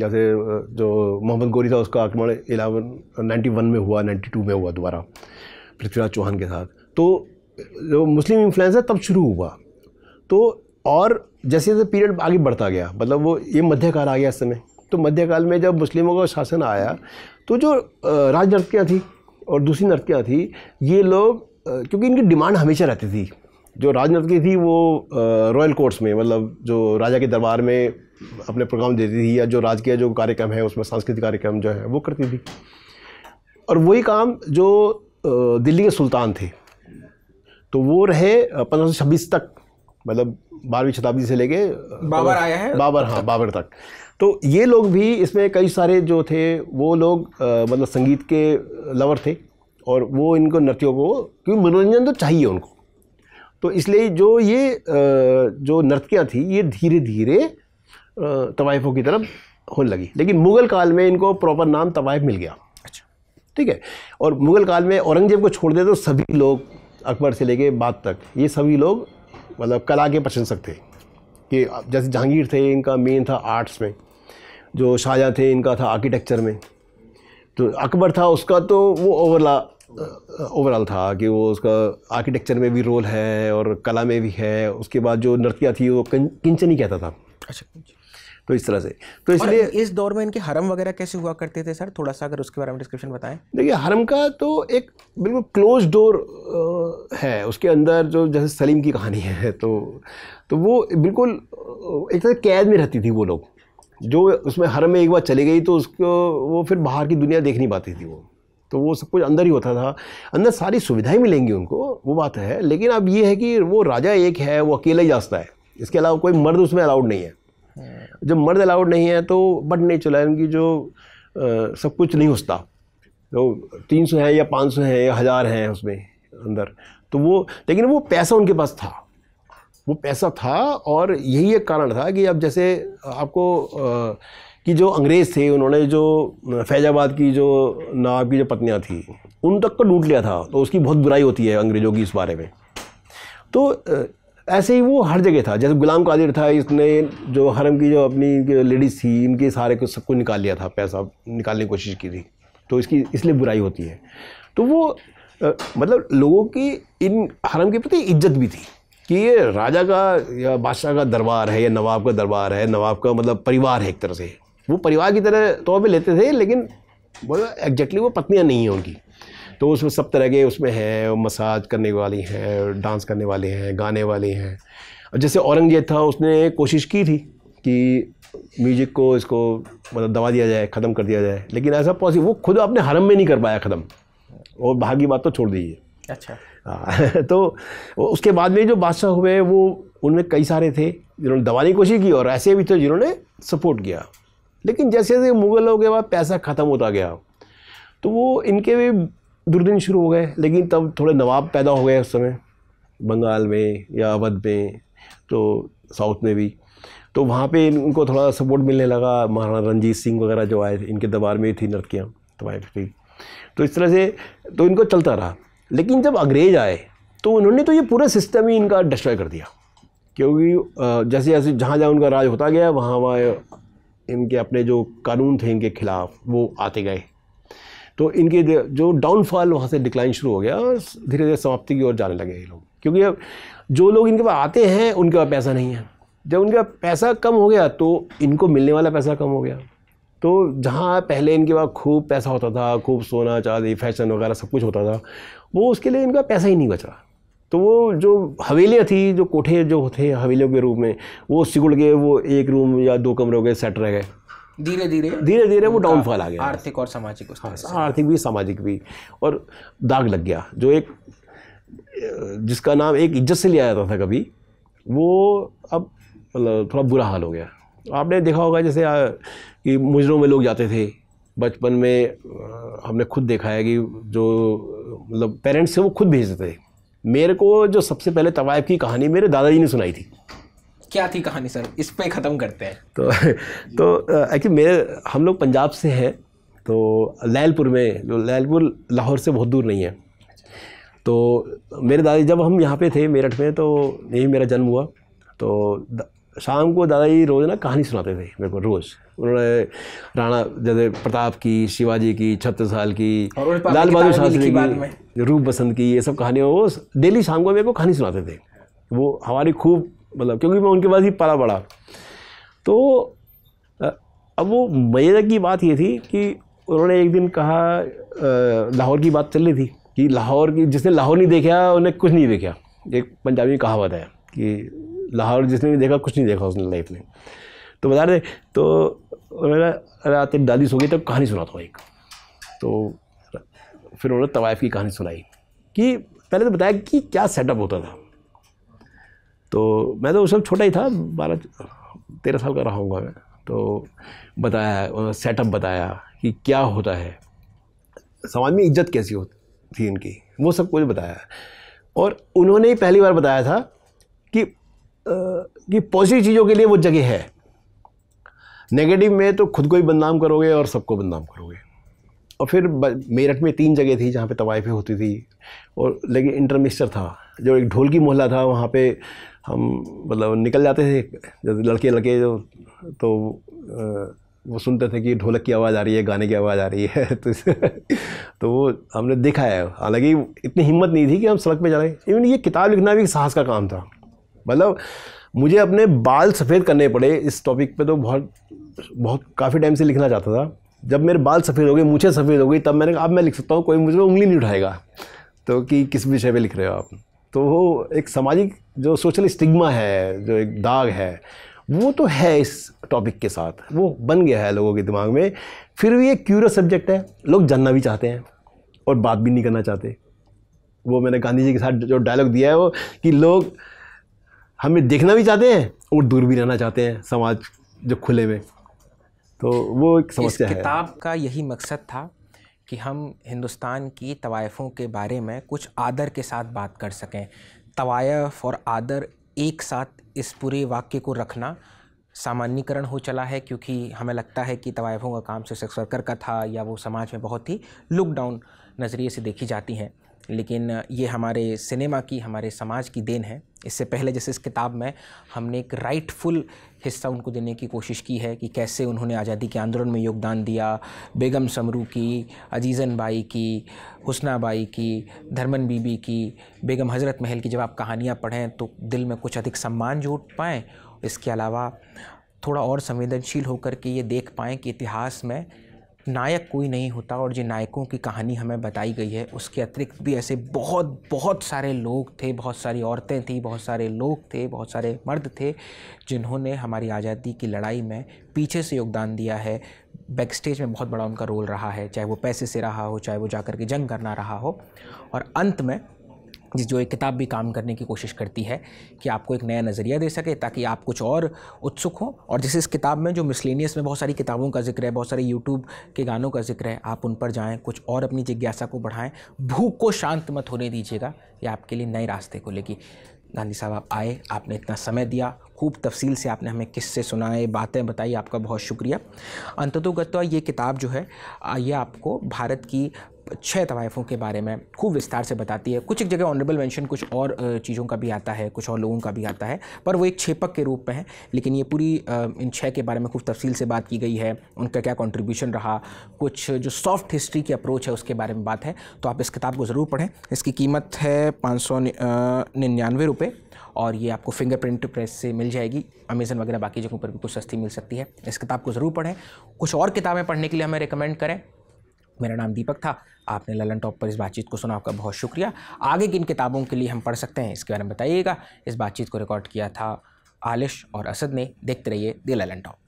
Speaker 2: जैसे जो मोहम्मद गोरी था उसका आक्रमण इलेवन नाइन्टी वन में हुआ नाइन्टी टू में हुआ दोबारा पृथ्वीराज चौहान के साथ तो जो मुस्लिम इन्फ्लुएंस है तब शुरू हुआ तो और जैसे जैसे पीरियड आगे बढ़ता गया मतलब वो ये मध्यकाल आ गया इस समय तो मध्यकाल में जब मुस्लिमों का शासन आया तो जो राज नर्तकियाँ थी और दूसरी नर्तकियाँ थी ये लोग क्योंकि इनकी डिमांड हमेशा रहती थी जो राज नर्तकी थी वो रॉयल कोर्ट्स में मतलब जो राजा के दरबार में अपने प्रोग्राम देती थी या जो राजकीय जो कार्यक्रम है उसमें सांस्कृतिक कार्यक्रम जो है वो करती थी और वही काम जो दिल्ली के सुल्तान थे तो वो रहे पंद्रह सौ छब्बीस तक मतलब बारहवीं शताब्दी से लेके बाबर आया है बाबर हाँ बाबर तक तो ये लोग भी इसमें कई सारे जो थे वो लोग मतलब संगीत के लवर थे और वो इनको नृत्यों को क्योंकि मनोरंजन तो चाहिए उनको तो इसलिए जो ये जो नर्तकियाँ थी ये धीरे धीरे तवाइफों की तरफ होने लगी लेकिन मुग़ल काल में इनको प्रॉपर नाम तवाइफ मिल गया अच्छा ठीक है और मुग़ल काल में औरंगज़ेब को छोड़ दे तो सभी लोग अकबर से लेके बाद तक ये सभी लोग मतलब कला के प्रशंसक थे कि जैसे जहांगीर थे इनका मेन था आर्ट्स में जो शाहजहाँ थे इनका था आर्किटेक्चर में तो अकबर था उसका तो वो ओवरला ओवरऑल था कि वो उसका आर्किटेक्चर में भी रोल है और कला में भी है उसके बाद जो नृत्या थी वो किंचन ही कहता था अच्छा तो इस तरह से तो इसलिए
Speaker 1: इस दौर में इनके हरम वगैरह कैसे हुआ करते थे सर थोड़ा सा अगर उसके बारे में डिस्क्रिप्शन बताएं
Speaker 2: देखिए हरम का तो एक बिल्कुल क्लोज डोर है उसके अंदर जो जैसे सलीम की कहानी है तो तो वो बिल्कुल एक तरह कैद में रहती थी वो लोग जो उसमें हर में एक बार चली गई तो उसको वो फिर बाहर की दुनिया देख नहीं पाती थी वो तो वो सब कुछ अंदर ही होता था अंदर सारी सुविधाएं मिलेंगी उनको वो बात है लेकिन अब ये है कि वो राजा एक है वो अकेला ही रास्ता है इसके अलावा कोई मर्द उसमें अलाउड नहीं है हम्म। जब मर्द अलाउड नहीं है तो बट नहीं चला उनकी जो आ, सब कुछ नहीं होता तो तीन सौ है या पाँच सौ है या हज़ार हैं उसमें अंदर तो वो लेकिन वो पैसा उनके पास था वो पैसा था और यही एक कारण था कि अब जैसे आपको कि जो अंग्रेज़ थे उन्होंने जो फैजाबाद की जो नवाब की जो पत्नियाँ थी उन तक को तो लूट लिया था तो उसकी बहुत बुराई होती है अंग्रेज़ों की इस बारे में तो ऐसे ही वो हर जगह था जैसे गुलाम कादिर था इसने जो हरम की जो अपनी लेडीज़ थी इनके सारे को सबको निकाल लिया था पैसा निकालने की कोशिश की थी तो इसकी इसलिए बुराई होती है तो वो मतलब लोगों की इन हरम के प्रति इज्जत भी थी कि ये राजा का या बादशाह का दरबार है या नवाब का दरबार है नवाब का मतलब परिवार है एक तरह से वो परिवार की तरह तो भी लेते थे लेकिन बोला एग्जैक्टली वो पत्नियाँ नहीं हैं उनकी तो उसमें सब तरह के उसमें हैं मसाज करने वाली हैं डांस करने वाले हैं गाने वाले हैं और जैसे औरंगजेब था उसने कोशिश की थी कि म्यूजिक को इसको मतलब दबा दिया जाए ख़त्म कर दिया जाए लेकिन ऐसा पॉसिबल वो खुद अपने हरम में नहीं कर पाया ख़त्म और बाहर की बात तो छोड़ दीजिए अच्छा हाँ, तो उसके बाद में जो बादशाह हुए वो उनमें कई सारे थे जिन्होंने दबाने की कोशिश की और ऐसे भी थे जिन्होंने सपोर्ट किया लेकिन जैसे जैसे मुगलों के बाद पैसा ख़त्म होता गया तो वो इनके भी दुर्दिन शुरू हो गए लेकिन तब थोड़े नवाब पैदा हो गए उस समय बंगाल में या अवध में तो साउथ में भी तो वहाँ पे इनको थोड़ा सपोर्ट मिलने लगा महाराणा रंजीत सिंह वगैरह जो आए थे इनके दरबार में ही थी नर्तकियाँ तबाइफ थी तो इस तरह से तो इनको चलता रहा लेकिन जब अंग्रेज आए तो उन्होंने तो ये पूरा सिस्टम ही इनका डिस्ट्रॉय कर दिया क्योंकि जैसे जैसे जहाँ जहाँ उनका राज होता गया वहाँ वहाँ इनके अपने जो कानून थे इनके खिलाफ वो आते गए तो इनके जो डाउनफॉल वहाँ से डिक्लाइन शुरू हो गया और धीरे धीरे समाप्ति की ओर जाने लगे ये लोग क्योंकि अब जो लोग इनके पास आते हैं उनके पास पैसा नहीं है जब उनका पैसा कम हो गया तो इनको मिलने वाला पैसा कम हो गया तो जहाँ पहले इनके पास खूब पैसा होता था खूब सोना चांदी फैशन वगैरह सब कुछ होता था वो उसके लिए इनका पैसा ही नहीं बच रहा तो वो जो हवेलियाँ थी जो कोठे जो थे हवेलियों के रूप में वो सिकुड़ गए वो एक रूम या दो कमरे के गए सेट रह गए धीरे धीरे धीरे धीरे वो डाउनफॉल आ
Speaker 1: गया आर्थिक और सामाजिक हाँ
Speaker 2: आर्थिक भी सामाजिक भी और दाग लग गया जो एक जिसका नाम एक इज्जत से लिया जाता था कभी वो अब मतलब थोड़ा बुरा हाल हो गया आपने देखा होगा जैसे कि मुजरों में लोग जाते थे बचपन में हमने खुद देखा है कि जो मतलब पेरेंट्स थे वो खुद भेजते थे मेरे को जो सबसे पहले तवायफ की कहानी मेरे दादाजी ने सुनाई थी
Speaker 1: क्या थी कहानी सर इस पर ख़त्म करते हैं
Speaker 2: तो तो एक्चुअली मेरे हम लोग पंजाब से हैं तो लैलपुर में जो लैलपुर लाहौर से बहुत दूर नहीं है तो मेरे दादी जब हम यहाँ पे थे मेरठ में तो यही मेरा जन्म हुआ तो शाम को दादाजी रोज़ ना कहानी सुनाते थे मेरे को रोज़ उन्होंने राणा जैसे प्रताप की शिवाजी की छत्तीस साल की
Speaker 1: लाल बहादुर शास्त्री की
Speaker 2: रूप बसंत की ये सब कहानियाँ वो डेली शाम को मेरे को कहानी सुनाते थे वो हमारी खूब मतलब क्योंकि मैं उनके पास ही पला बड़ा तो अब वो मजे की बात ये थी कि उन्होंने एक दिन कहा लाहौर की बात चल रही थी कि लाहौर की जिसने लाहौर नहीं देखा उन्हें कुछ नहीं देखा एक पंजाबी कहावत है कि लाहौर जिसने भी देखा कुछ नहीं देखा उसने लाइफ में तो बता रहे तो मेरा रात एक दादी सो गई तब कहानी सुना था एक तो फिर उन्होंने तवायफ़ की कहानी सुनाई कि पहले तो बताया कि क्या सेटअप होता था तो मैं तो उस वक्त छोटा ही था बारह तेरह साल का रहा हूँ मैं तो बताया सेटअप बताया कि क्या होता है समाज में इज्जत कैसी होती थी इनकी वो सब कुछ बताया और उन्होंने ही पहली बार बताया था कि की पॉजिटिव चीज़ों के लिए वो जगह है नेगेटिव में तो खुद को ही बदनाम करोगे और सबको बदनाम करोगे और फिर मेरठ में तीन जगह थी जहाँ पे तवाइफें होती थी और लेकिन इंटरमिक्सचर था जो एक ढोल की मोहल्ला था वहाँ पे हम मतलब निकल जाते थे जब लड़के लड़के जो तो वो सुनते थे कि ढोलक की आवाज़ आ रही है गाने की आवाज़ आ रही है तो तो वो हमने देखा है हालांकि इतनी हिम्मत नहीं थी कि हम सड़क पे जाएं इवन ये किताब लिखना भी एक साहस का काम था मतलब मुझे अपने बाल सफ़ेद करने पड़े इस टॉपिक पे तो बहुत बहुत काफ़ी टाइम से लिखना चाहता था जब मेरे बाल सफ़ेद हो गए मुझे सफ़ेद हो गई तब मैंने कहा अब मैं लिख सकता हूँ कोई मुझे उंगली नहीं उठाएगा तो कि किस विषय पर लिख रहे हो आप तो वो एक सामाजिक जो सोशल स्टिग्मा है जो एक दाग है वो तो है इस टॉपिक के साथ वो बन गया है लोगों के दिमाग में फिर भी एक क्यूरस सब्जेक्ट है लोग जानना भी चाहते हैं और बात भी नहीं करना चाहते वो मैंने गांधी जी के साथ जो डायलॉग दिया है वो कि लोग हमें देखना भी चाहते हैं और दूर भी रहना चाहते हैं समाज जो खुले में तो वो एक समस्या है किताब
Speaker 1: का यही मकसद था कि हम हिंदुस्तान की तवायफ़ों के बारे में कुछ आदर के साथ बात कर सकें तवायफ़ और आदर एक साथ इस पूरे वाक्य को रखना सामान्यकरण हो चला है क्योंकि हमें लगता है कि तवायफ़ों का काम सिर्फ सेक्स वर्कर का था या वो समाज में बहुत ही लुक डाउन नज़रिए से देखी जाती हैं लेकिन ये हमारे सिनेमा की हमारे समाज की देन है इससे पहले जैसे इस किताब में हमने एक राइटफुल हिस्सा उनको देने की कोशिश की है कि कैसे उन्होंने आज़ादी के आंदोलन में योगदान दिया बेगम समरू की अजीज़न बाई की हुसना बाई की धर्मन बीबी की बेगम हज़रत महल की जब आप कहानियाँ पढ़ें तो दिल में कुछ अधिक सम्मान जुट पाएँ इसके अलावा थोड़ा और संवेदनशील होकर के ये देख पाएँ कि इतिहास में नायक कोई नहीं होता और जिन नायकों की कहानी हमें बताई गई है उसके अतिरिक्त भी ऐसे बहुत बहुत सारे लोग थे बहुत सारी औरतें थी बहुत सारे लोग थे बहुत सारे मर्द थे जिन्होंने हमारी आज़ादी की लड़ाई में पीछे से योगदान दिया है बैक स्टेज में बहुत बड़ा उनका रोल रहा है चाहे वो पैसे से रहा हो चाहे वो जाकर के जंग करना रहा हो और अंत में जिस जो एक किताब भी काम करने की कोशिश करती है कि आपको एक नया नज़रिया दे सके ताकि आप कुछ और उत्सुक हो और जैसे इस किताब में जो मिसलिनियस में बहुत सारी किताबों का जिक्र है बहुत सारे यूट्यूब के गानों का जिक्र है आप उन पर जाएँ कुछ और अपनी जिज्ञासा को बढ़ाएँ भूख को शांत मत होने दीजिएगा ये आपके लिए नए रास्ते को लेगी गांधी साहब आप आए आपने इतना समय दिया खूब तफसील से आपने हमें किस्से सुनाए बातें बताई आपका बहुत शुक्रिया अंततोगत्वा ये किताब जो है ये आपको भारत की छः तवायफ़ों के बारे में खूब विस्तार से बताती है कुछ एक जगह ऑनरेबल मेंशन कुछ और चीज़ों का भी आता है कुछ और लोगों का भी आता है पर वो एक छेपक के रूप में है लेकिन ये पूरी इन छः के बारे में खूब तफसील से बात की गई है उनका क्या कॉन्ट्रीब्यूशन रहा कुछ जो सॉफ्ट हिस्ट्री की अप्रोच है उसके बारे में बात है तो आप इस किताब को ज़रूर पढ़ें इसकी कीमत है पाँच सौ निन्यानवे रुपये और ये आपको फिंगरप्रिंट प्रेस से मिल जाएगी अमेज़न वगैरह बाकी जगहों पर भी कुछ सस्ती मिल सकती है इस किताब को ज़रूर पढ़ें कुछ और किताबें पढ़ने के लिए हमें रिकमेंड करें मेरा नाम दीपक था आपने ललन टॉप पर इस बातचीत को सुना आपका बहुत शुक्रिया आगे किन किताबों के लिए हम पढ़ सकते हैं इसके बारे में बताइएगा इस बातचीत को रिकॉर्ड किया था आलिश और असद ने देखते रहिए द ललन टॉप